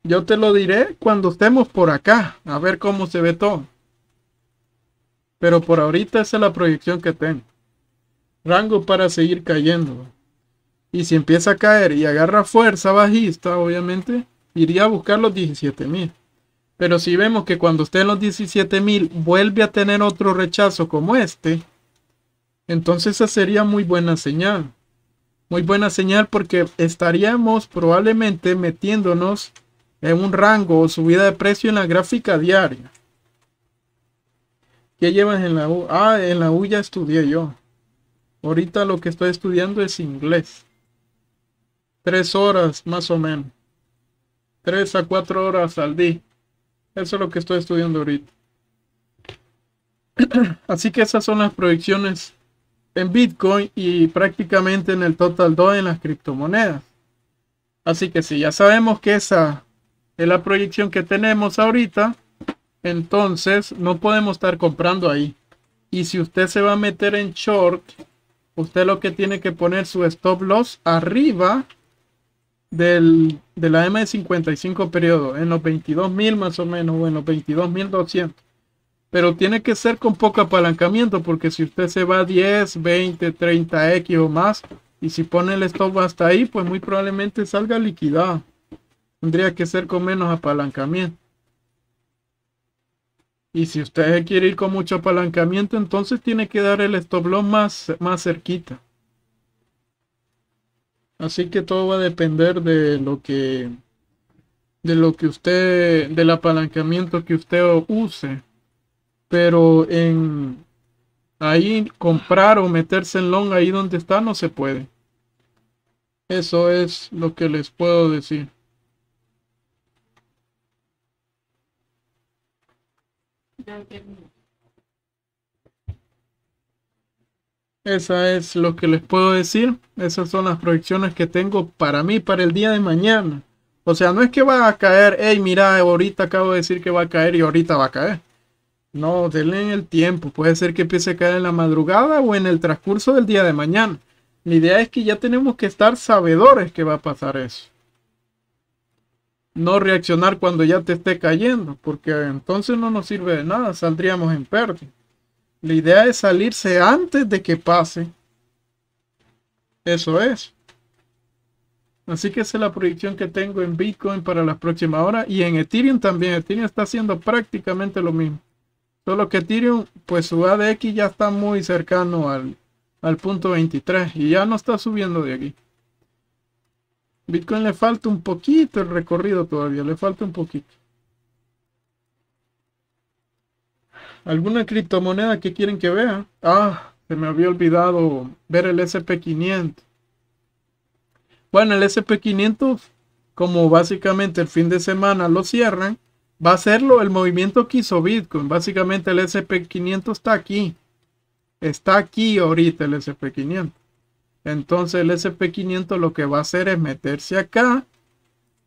Yo te lo diré cuando estemos por acá, a ver cómo se ve todo. Pero por ahorita esa es la proyección que tengo. Rango para seguir cayendo. Y si empieza a caer y agarra fuerza bajista, obviamente, iría a buscar los $17,000. Pero si vemos que cuando esté en los $17,000 vuelve a tener otro rechazo como este, entonces esa sería muy buena señal muy buena señal porque estaríamos probablemente metiéndonos en un rango o subida de precio en la gráfica diaria. ¿Qué llevas en la U? Ah, en la U ya estudié yo. Ahorita lo que estoy estudiando es inglés. Tres horas más o menos. Tres a cuatro horas al día. Eso es lo que estoy estudiando ahorita. Así que esas son las proyecciones en Bitcoin y prácticamente en el Total 2 en las criptomonedas. Así que si ya sabemos que esa es la proyección que tenemos ahorita, entonces no podemos estar comprando ahí. Y si usted se va a meter en short, usted lo que tiene que poner su stop loss arriba del, de la M 55 periodo, en los 22.000 más o menos, o en los 22.200 pero tiene que ser con poco apalancamiento, porque si usted se va a 10, 20, 30X o más, y si pone el stop hasta ahí, pues muy probablemente salga liquidado. Tendría que ser con menos apalancamiento. Y si usted quiere ir con mucho apalancamiento, entonces tiene que dar el stop loss más, más cerquita. Así que todo va a depender de lo que de lo que usted del apalancamiento que usted use pero en ahí comprar o meterse en long ahí donde está no se puede. Eso es lo que les puedo decir. Esa es lo que les puedo decir. Esas son las proyecciones que tengo para mí, para el día de mañana. O sea, no es que va a caer, hey, mira, ahorita acabo de decir que va a caer y ahorita va a caer. No, denle en el tiempo. Puede ser que empiece a caer en la madrugada o en el transcurso del día de mañana. La idea es que ya tenemos que estar sabedores que va a pasar eso. No reaccionar cuando ya te esté cayendo, porque entonces no nos sirve de nada, saldríamos en pérdida. La idea es salirse antes de que pase. Eso es. Así que esa es la proyección que tengo en Bitcoin para las próximas horas y en Ethereum también. Ethereum está haciendo prácticamente lo mismo. Solo que Ethereum, pues su ADX ya está muy cercano al, al punto 23 y ya no está subiendo de aquí. Bitcoin le falta un poquito el recorrido todavía, le falta un poquito. ¿Alguna criptomoneda que quieren que vea? Ah, se me había olvidado ver el SP500. Bueno, el SP500, como básicamente el fin de semana lo cierran, va a serlo el movimiento que hizo Bitcoin. Básicamente el SP500 está aquí. Está aquí ahorita el SP500. Entonces el SP500 lo que va a hacer es meterse acá.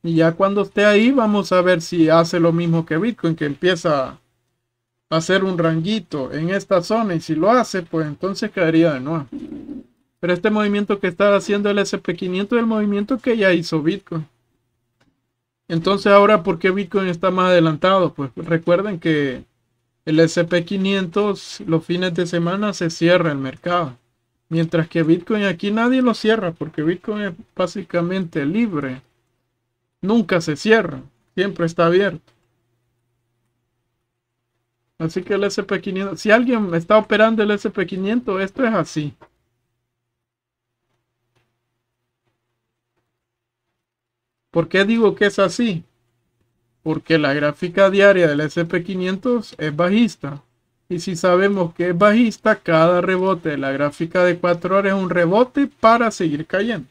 Y ya cuando esté ahí vamos a ver si hace lo mismo que Bitcoin, que empieza a hacer un ranguito en esta zona. Y si lo hace, pues entonces caería de nuevo. Pero este movimiento que está haciendo el SP500 es el movimiento que ya hizo Bitcoin. Entonces ahora, ¿por qué Bitcoin está más adelantado? Pues recuerden que el SP500 los fines de semana se cierra el mercado. Mientras que Bitcoin aquí nadie lo cierra porque Bitcoin es básicamente libre. Nunca se cierra, siempre está abierto. Así que el SP500, si alguien está operando el SP500, esto es así. ¿Por qué digo que es así? Porque la gráfica diaria del SP500 es bajista. Y si sabemos que es bajista, cada rebote de la gráfica de 4 horas es un rebote para seguir cayendo.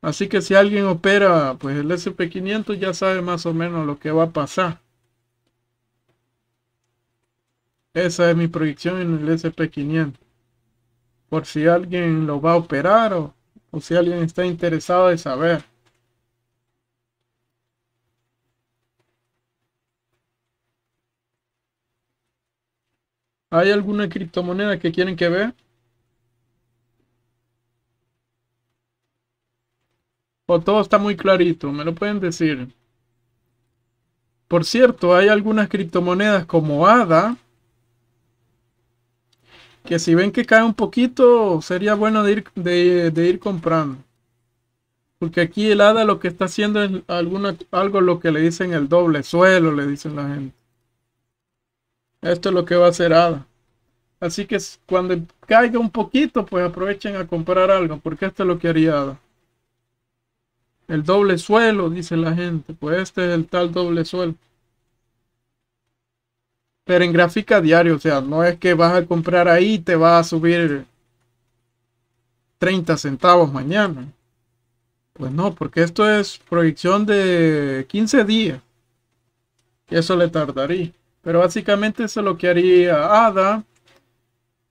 Así que si alguien opera pues el SP500 ya sabe más o menos lo que va a pasar. Esa es mi proyección en el SP500. Por si alguien lo va a operar o, o si alguien está interesado de saber. ¿Hay alguna criptomoneda que quieren que vea? O todo está muy clarito, me lo pueden decir. Por cierto, hay algunas criptomonedas como ADA, que si ven que cae un poquito, sería bueno de ir, ir comprando. Porque aquí el ADA lo que está haciendo es alguna, algo lo que le dicen el doble suelo, le dicen la gente. Esto es lo que va a hacer ADA. Así que cuando caiga un poquito, pues aprovechen a comprar algo, porque esto es lo que haría ADA. El doble suelo, dice la gente. Pues este es el tal doble suelo. Pero en gráfica diario, o sea, no es que vas a comprar ahí y te va a subir 30 centavos mañana. Pues no, porque esto es proyección de 15 días. eso le tardaría. Pero básicamente eso es lo que haría ADA.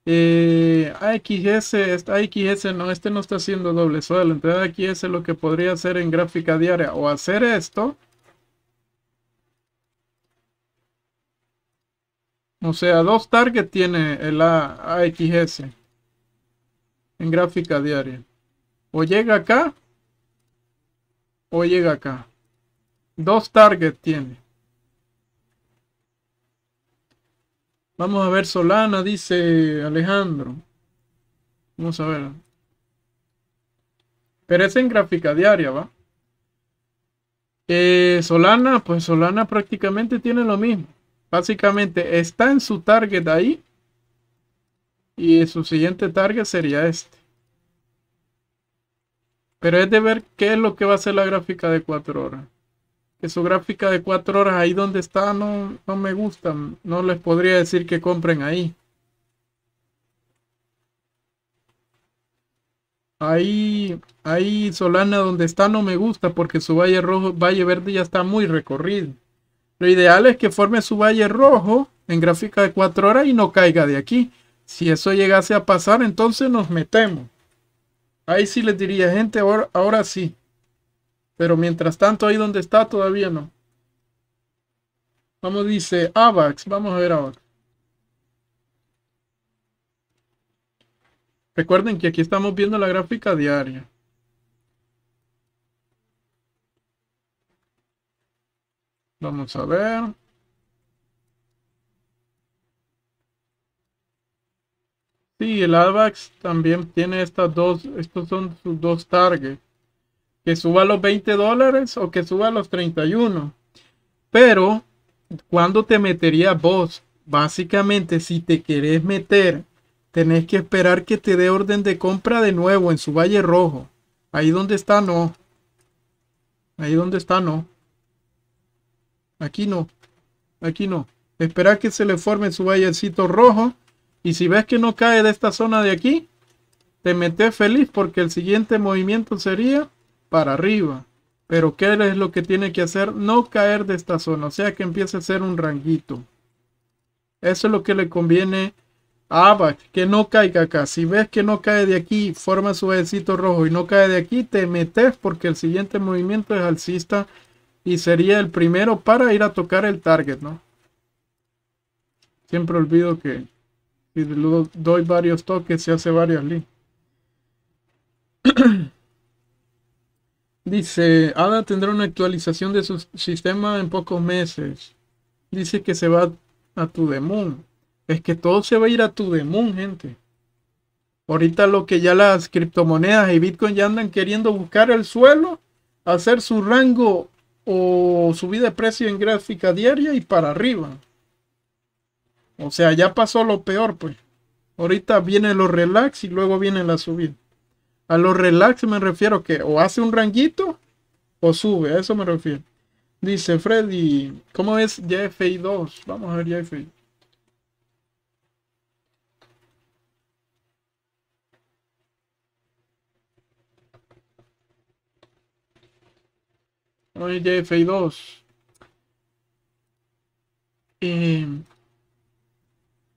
Eh, AXS, AXS no, este no está haciendo doble suelo. Entonces es lo que podría hacer en gráfica diaria o hacer esto. O sea, dos targets tiene el AXS en gráfica diaria. O llega acá o llega acá. Dos targets tiene. Vamos a ver Solana, dice Alejandro. Vamos a ver. Pero es en gráfica diaria, ¿va? Eh, Solana, pues Solana prácticamente tiene lo mismo. Básicamente está en su target ahí. Y su siguiente target sería este. Pero es de ver qué es lo que va a ser la gráfica de cuatro horas su gráfica de cuatro horas ahí donde está no, no me gusta. No les podría decir que compren ahí. Ahí, ahí Solana donde está no me gusta porque su valle rojo, valle verde ya está muy recorrido. Lo ideal es que forme su valle rojo en gráfica de 4 horas y no caiga de aquí. Si eso llegase a pasar, entonces nos metemos. Ahí sí les diría, gente, ahora, ahora sí. Pero mientras tanto, ahí donde está, todavía no. Vamos, dice AVAX. Vamos a ver ahora. Recuerden que aquí estamos viendo la gráfica diaria. Vamos a ver. Sí, el AVAX también tiene estas dos, estos son sus dos targets que suba los 20 dólares o que suba a los 31. Pero, ¿cuándo te meterías vos? Básicamente, si te querés meter, tenés que esperar que te dé orden de compra de nuevo en su valle rojo. Ahí donde está, no. Ahí donde está, no. Aquí no. Aquí no. Espera que se le forme su vallecito rojo. Y si ves que no cae de esta zona de aquí, te metes feliz porque el siguiente movimiento sería para arriba. Pero ¿qué es lo que tiene que hacer? No caer de esta zona, o sea que empiece a ser un ranguito. Eso es lo que le conviene a Abac, que no caiga acá. Si ves que no cae de aquí, forma su ejército rojo y no cae de aquí, te metes porque el siguiente movimiento es alcista y sería el primero para ir a tocar el target, ¿no? Siempre olvido que si doy varios toques se hace varios líneas. Dice, ADA tendrá una actualización de su sistema en pocos meses. Dice que se va a tu demón Es que todo se va a ir a tu demón gente. Ahorita lo que ya las criptomonedas y Bitcoin ya andan queriendo buscar el suelo, hacer su rango o subida de precio en gráfica diaria y para arriba. O sea, ya pasó lo peor, pues. Ahorita viene lo relax y luego viene la subida. A lo relax me refiero que o hace un ranguito o sube, a eso me refiero. Dice Freddy, ¿cómo es jfi 2? Vamos a ver JFI Oye, es 2? Eh,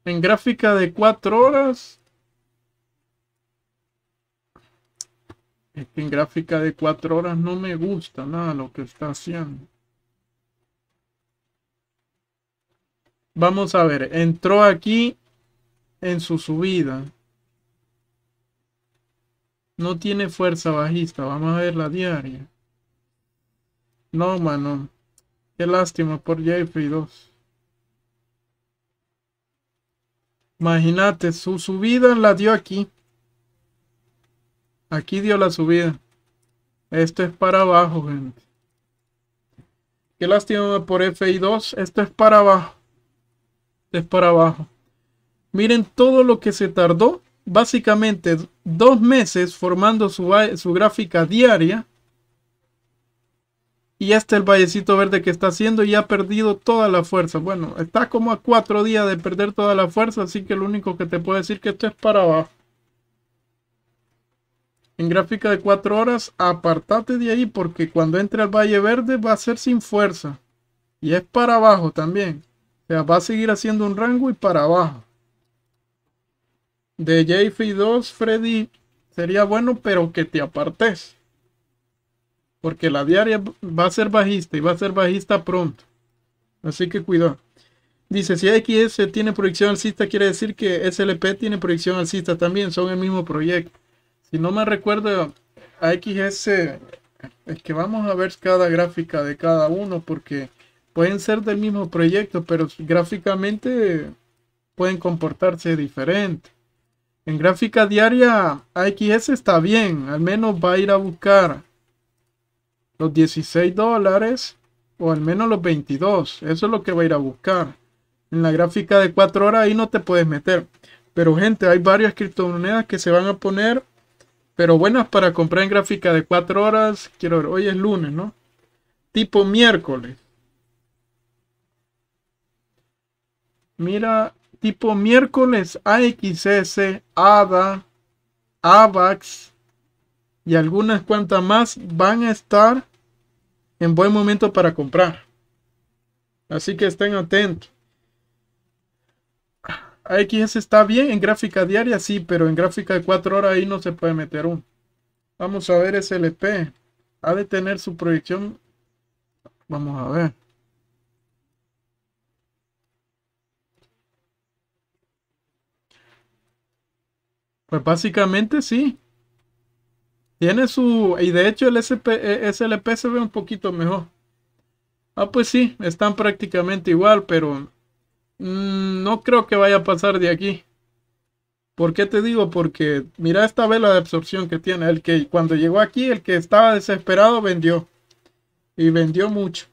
en gráfica de 4 horas en gráfica de 4 horas no me gusta nada lo que está haciendo. Vamos a ver, entró aquí en su subida. No tiene fuerza bajista, vamos a ver la diaria. No, mano. Qué lástima por Jeffrey 2. Imagínate, su subida la dio aquí. Aquí dio la subida. Esto es para abajo, gente. Qué lástima por FI2. Esto es para abajo. es para abajo. Miren todo lo que se tardó. Básicamente dos meses formando su, su gráfica diaria. Y este el vallecito verde que está haciendo y ha perdido toda la fuerza. Bueno, está como a cuatro días de perder toda la fuerza. Así que lo único que te puedo decir que esto es para abajo en gráfica de 4 horas, apartate de ahí porque cuando entre al Valle Verde va a ser sin fuerza. Y es para abajo también. O sea, va a seguir haciendo un rango y para abajo. De JFI 2, Freddy, sería bueno, pero que te apartes. Porque la diaria va a ser bajista y va a ser bajista pronto. Así que cuidado. Dice, si XS tiene proyección alcista, quiere decir que SLP tiene proyección alcista también. Son el mismo proyecto si no me recuerdo, AXS es que vamos a ver cada gráfica de cada uno porque pueden ser del mismo proyecto, pero gráficamente pueden comportarse diferente. En gráfica diaria, AXS está bien, al menos va a ir a buscar los 16 dólares o al menos los 22. Eso es lo que va a ir a buscar. En la gráfica de 4 horas ahí no te puedes meter. Pero gente, hay varias criptomonedas que se van a poner pero buenas para comprar en gráfica de 4 horas. Quiero ver, hoy es lunes, ¿no? Tipo miércoles. Mira, tipo miércoles AXS, ADA, AVAX y algunas cuantas más van a estar en buen momento para comprar. Así que estén atentos. AXS está bien en gráfica diaria, sí, pero en gráfica de 4 horas ahí no se puede meter un. Vamos a ver SLP. Ha de tener su proyección. Vamos a ver. Pues básicamente sí. Tiene su... Y de hecho el SP, eh, SLP se ve un poquito mejor. Ah, pues sí, están prácticamente igual, pero Mm, no creo que vaya a pasar de aquí. ¿Por qué te digo? Porque mira esta vela de absorción que tiene. El que cuando llegó aquí, el que estaba desesperado vendió. Y vendió mucho.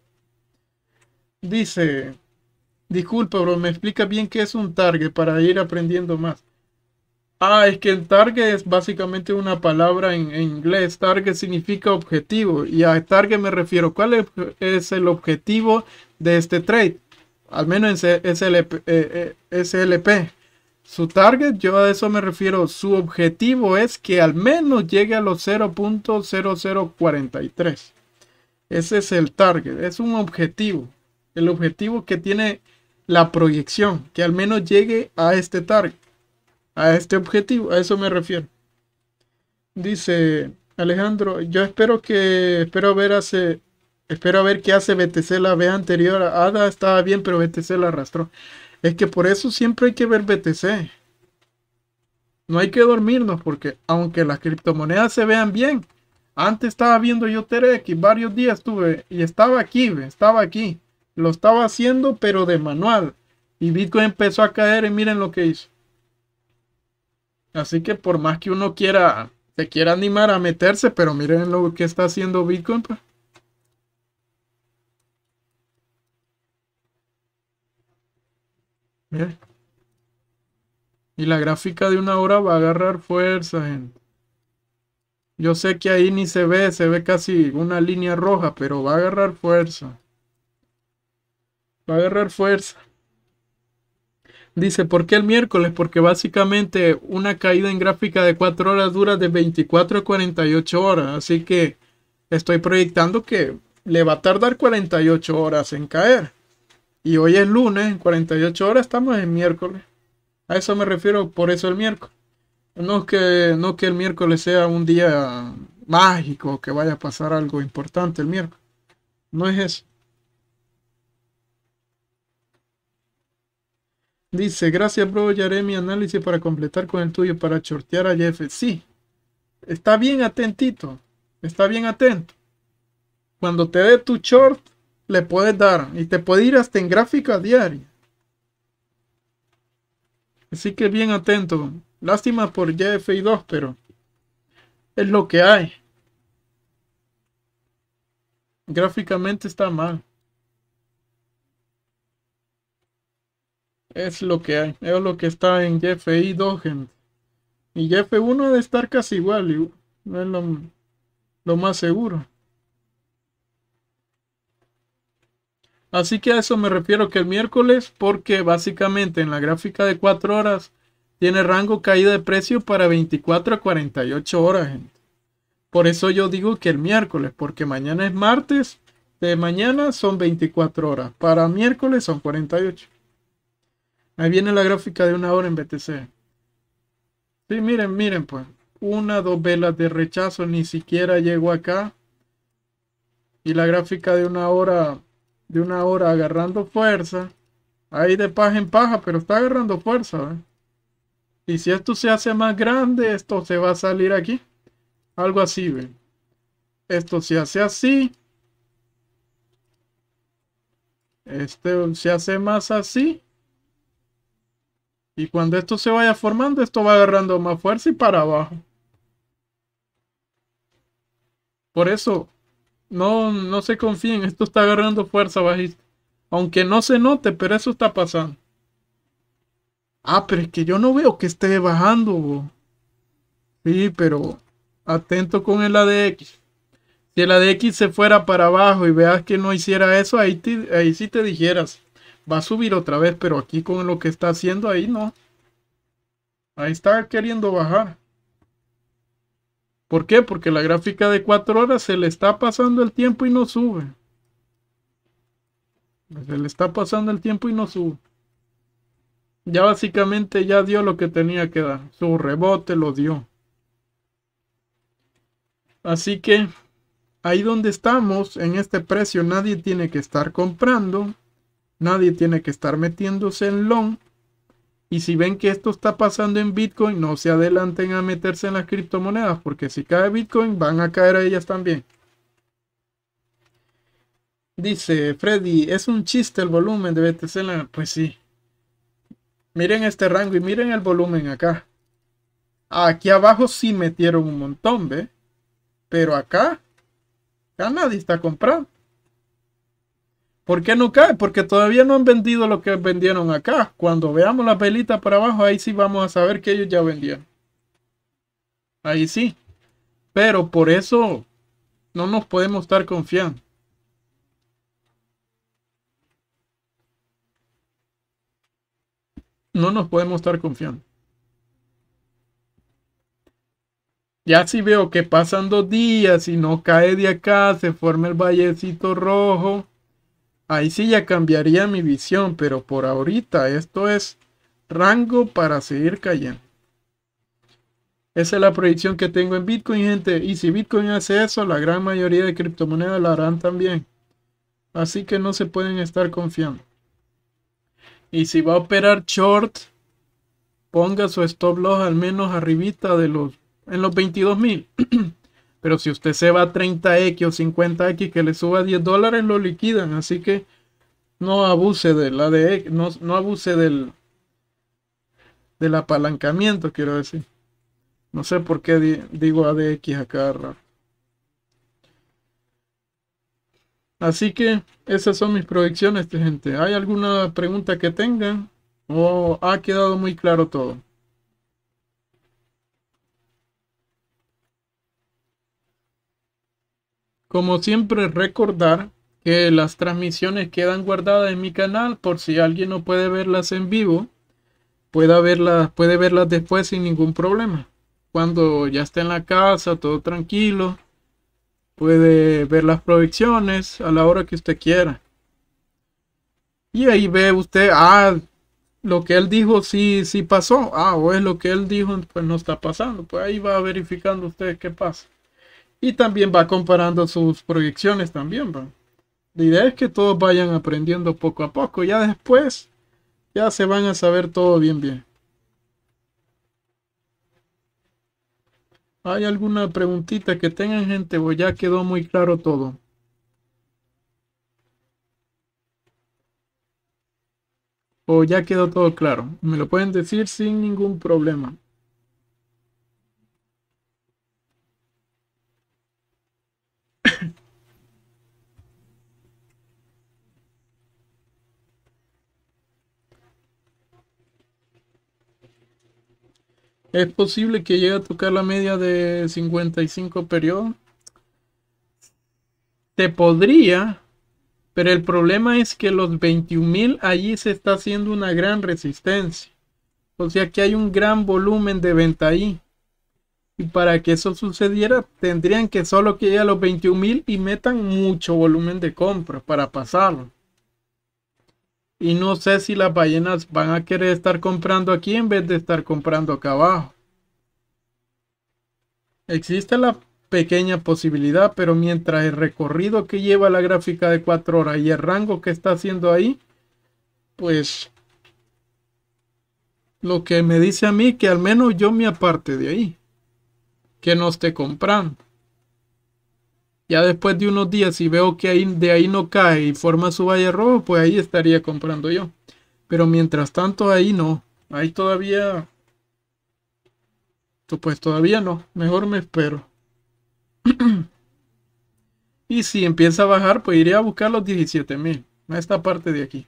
Dice, disculpa, pero me explica bien qué es un target para ir aprendiendo más. Ah, es que el target es básicamente una palabra en, inglés. Target significa objetivo. Y a target me refiero. ¿Cuál es el objetivo de este trade? al menos en SLP, eh, eh, Su target, yo a eso me refiero, su objetivo es que al menos llegue a los 0.0043. Ese es el target, es un objetivo. El objetivo que tiene la proyección, que al menos llegue a este target, a este objetivo, a eso me refiero. Dice Alejandro, yo espero que, espero ver hace, Espero a ver qué hace BTC la vea anterior. ADA estaba bien, pero BTC la arrastró. Es que por eso siempre hay que ver BTC. No hay que dormirnos porque aunque las criptomonedas se vean bien, antes estaba viendo yo TRX, varios días tuve y estaba aquí, estaba aquí. Lo estaba haciendo pero de manual. Y Bitcoin empezó a caer y miren lo que hizo. Así que por más que uno quiera, se quiera animar a meterse, pero miren lo que está haciendo Bitcoin. Pues. Y la gráfica de una hora va a agarrar fuerza, Yo sé que ahí ni se ve, se ve casi una línea roja, pero va a agarrar fuerza. Va a agarrar fuerza. Dice, ¿por qué el miércoles? Porque básicamente una caída en gráfica de 4 horas dura de 24 a 48 horas. Así que estoy proyectando que le va a tardar 48 horas en caer. Y hoy es lunes, en 48 horas estamos en miércoles. A eso me refiero, por eso el miércoles. No que, no que el miércoles sea un día mágico, que vaya a pasar algo importante el miércoles. No es eso. Dice, gracias bro, ya haré mi análisis para completar con el tuyo para shortear a Jeff. Sí, está bien atentito, está bien atento. Cuando te dé tu short, le puedes dar y te puede ir hasta en gráfica diaria. Así que bien atento. Lástima por y 2, pero es lo que hay. Gráficamente está mal. Es lo que hay. Es lo que está en GFI 2, gente. Y JF 1 de estar casi igual. Uh, no es lo más seguro. Así que a eso me refiero que el miércoles, porque básicamente en la gráfica de 4 horas tiene rango caída de precio para 24 a 48 horas, Por eso yo digo que el miércoles, porque mañana es martes, de mañana son 24 horas, para miércoles son 48. Ahí viene la gráfica de una hora en BTC. Sí, miren, miren, pues. Una, dos velas de rechazo, ni siquiera llegó acá. Y la gráfica de una hora de una hora agarrando fuerza. Ahí de paja en paja, pero está agarrando fuerza. Y si esto se hace más grande, esto se va a salir aquí. Algo así, ven. Esto se hace así. Este se hace más así. Y cuando esto se vaya formando, esto va agarrando más fuerza y para abajo. Por eso, no, no se confíen, esto está agarrando fuerza bajista. Aunque no se note, pero eso está pasando. Ah, pero es que yo no veo que esté bajando. Sí, pero atento con el ADX. Si el ADX se fuera para abajo y veas que no hiciera eso, ahí, ahí sí te dijeras, va a subir otra vez, pero aquí con lo que está haciendo, ahí no. Ahí está queriendo bajar. ¿Por qué? Porque la gráfica de 4 horas se le está pasando el tiempo y no sube. Se le está pasando el tiempo y no sube. Ya básicamente ya dio lo que tenía que dar. Su rebote lo dio. Así que ahí donde estamos, en este precio, nadie tiene que estar comprando. Nadie tiene que estar metiéndose en long. Y si ven que esto está pasando en Bitcoin, no se adelanten a meterse en las criptomonedas, porque si cae Bitcoin, van a caer a ellas también. Dice Freddy, es un chiste el volumen de BTC. Pues sí. Miren este rango y miren el volumen acá. Aquí abajo sí metieron un montón, ¿ve? Pero acá, acá nadie está comprando. ¿Por qué no cae? Porque todavía no han vendido lo que vendieron acá. Cuando veamos la pelita para abajo, ahí sí vamos a saber que ellos ya vendieron. Ahí sí. Pero por eso no nos podemos estar confiando. No nos podemos estar confiando. Ya si veo que pasan dos días y no cae de acá, se forma el vallecito rojo Ahí sí ya cambiaría mi visión, pero por ahorita esto es rango para seguir cayendo. Esa es la proyección que tengo en Bitcoin, gente. Y si Bitcoin hace eso, la gran mayoría de criptomonedas la harán también. Así que no se pueden estar confiando. Y si va a operar short, ponga su stop loss al menos arribita de los en los 22.000. Pero si usted se va a 30X o 50X que le suba 10 dólares, lo liquidan. Así que no abuse del adx, no, abuse del del apalancamiento, quiero decir. No sé por qué digo ADX acá. Así que esas son mis proyecciones, gente. ¿Hay alguna pregunta que tengan? ¿O ha quedado muy claro todo? Como siempre, recordar que las transmisiones quedan guardadas en mi canal por si alguien no puede verlas en vivo, verlas, puede verlas después sin ningún problema. Cuando ya esté en la casa, todo tranquilo, puede ver las proyecciones a la hora que usted quiera. Y ahí ve usted, ah, lo que él dijo sí, sí pasó. Ah, o es lo que él dijo, pues no está pasando. Pues ahí va verificando usted qué pasa. Y también va comparando sus proyecciones también, ¿va? La idea es que todos vayan aprendiendo poco a poco. Ya después, ya se van a saber todo bien, bien. ¿Hay alguna preguntita que tengan gente o ya quedó muy claro todo? O ya quedó todo claro. Me lo pueden decir sin ningún problema. Es posible que llegue a tocar la media de 55 periodos. Te podría, pero el problema es que los 21.000 allí se está haciendo una gran resistencia. O sea que hay un gran volumen de venta ahí. Y para que eso sucediera, tendrían que solo que a los 21 mil y metan mucho volumen de compra para pasarlo. Y no sé si las ballenas van a querer estar comprando aquí en vez de estar comprando acá abajo. Existe la pequeña posibilidad, pero mientras el recorrido que lleva la gráfica de 4 horas y el rango que está haciendo ahí, pues lo que me dice a mí que al menos yo me aparte de ahí que no esté comprando. Ya después de unos días, si veo que de ahí no cae y forma su valle rojo, pues ahí estaría comprando yo. Pero mientras tanto, ahí no. Ahí todavía... Pues todavía no. Mejor me espero. y si empieza a bajar, pues iré a buscar los 17 mil. A esta parte de aquí.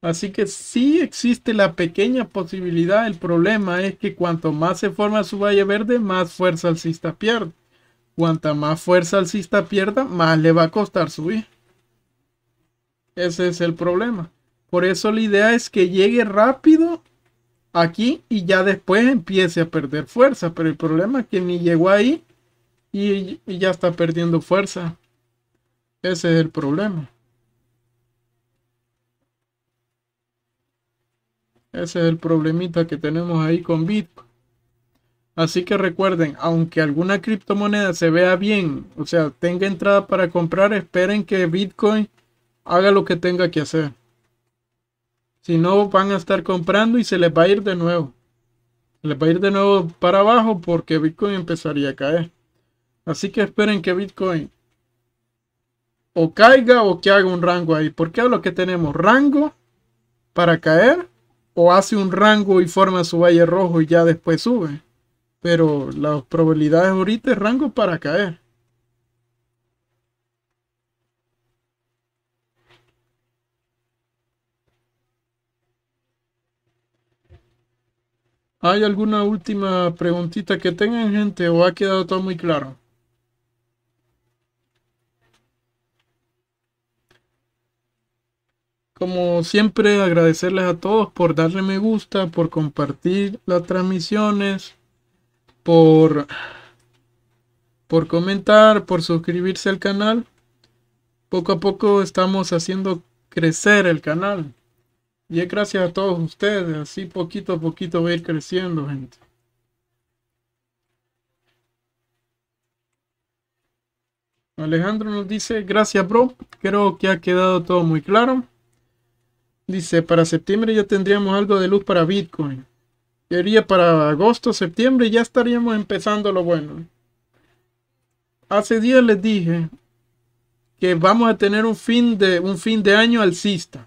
Así que sí existe la pequeña posibilidad, el problema es que cuanto más se forma su valle verde, más fuerza alcista pierde. Cuanta más fuerza alcista pierda, más le va a costar subir. Ese es el problema. Por eso la idea es que llegue rápido aquí y ya después empiece a perder fuerza. Pero el problema es que ni llegó ahí y, y ya está perdiendo fuerza. Ese es el problema. Ese es el problemita que tenemos ahí con Bitcoin. Así que recuerden, aunque alguna criptomoneda se vea bien, o sea, tenga entrada para comprar, esperen que Bitcoin haga lo que tenga que hacer. Si no, van a estar comprando y se les va a ir de nuevo. les va a ir de nuevo para abajo porque Bitcoin empezaría a caer. Así que esperen que Bitcoin o caiga o que haga un rango ahí. Porque es lo que tenemos rango para caer o hace un rango y forma su valle rojo y ya después sube. Pero las probabilidades ahorita es rango para caer. ¿Hay alguna última preguntita que tengan gente o ha quedado todo muy claro? Como siempre, agradecerles a todos por darle me gusta, por compartir las transmisiones, por, por comentar, por suscribirse al canal. Poco a poco estamos haciendo crecer el canal. Y es gracias a todos ustedes. Así poquito a poquito va a ir creciendo, gente. Alejandro nos dice, gracias, bro. Creo que ha quedado todo muy claro. Dice, para septiembre ya tendríamos algo de luz para Bitcoin. Yo para agosto, septiembre ya estaríamos empezando lo bueno. Hace días les dije que vamos a tener un fin de, un fin de año alcista.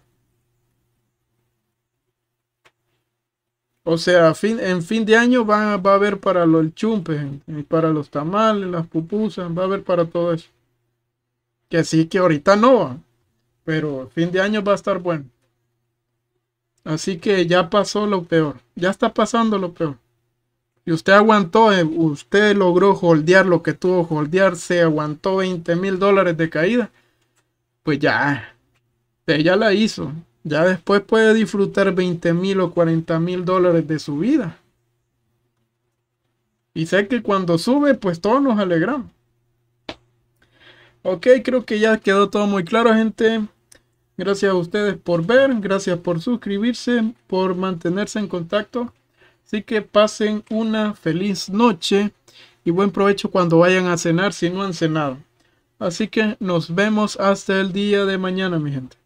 O sea, fin, en fin de año va, va a haber para los chumpes, eh, para los tamales, las pupusas, va a haber para todo eso. Que sí que ahorita no, pero fin de año va a estar bueno. Así que ya pasó lo peor. Ya está pasando lo peor. Y usted aguantó, eh, usted logró holdear lo que tuvo holdear, se aguantó 20 mil dólares de caída. Pues ya, ya la hizo. Ya después puede disfrutar 20 mil o 40 mil dólares de su vida. Y sé que cuando sube, pues todos nos alegramos. Ok, creo que ya quedó todo muy claro, gente. Gracias a ustedes por ver, gracias por suscribirse, por mantenerse en contacto. Así que pasen una feliz noche y buen provecho cuando vayan a cenar si no han cenado. Así que nos vemos hasta el día de mañana, mi gente.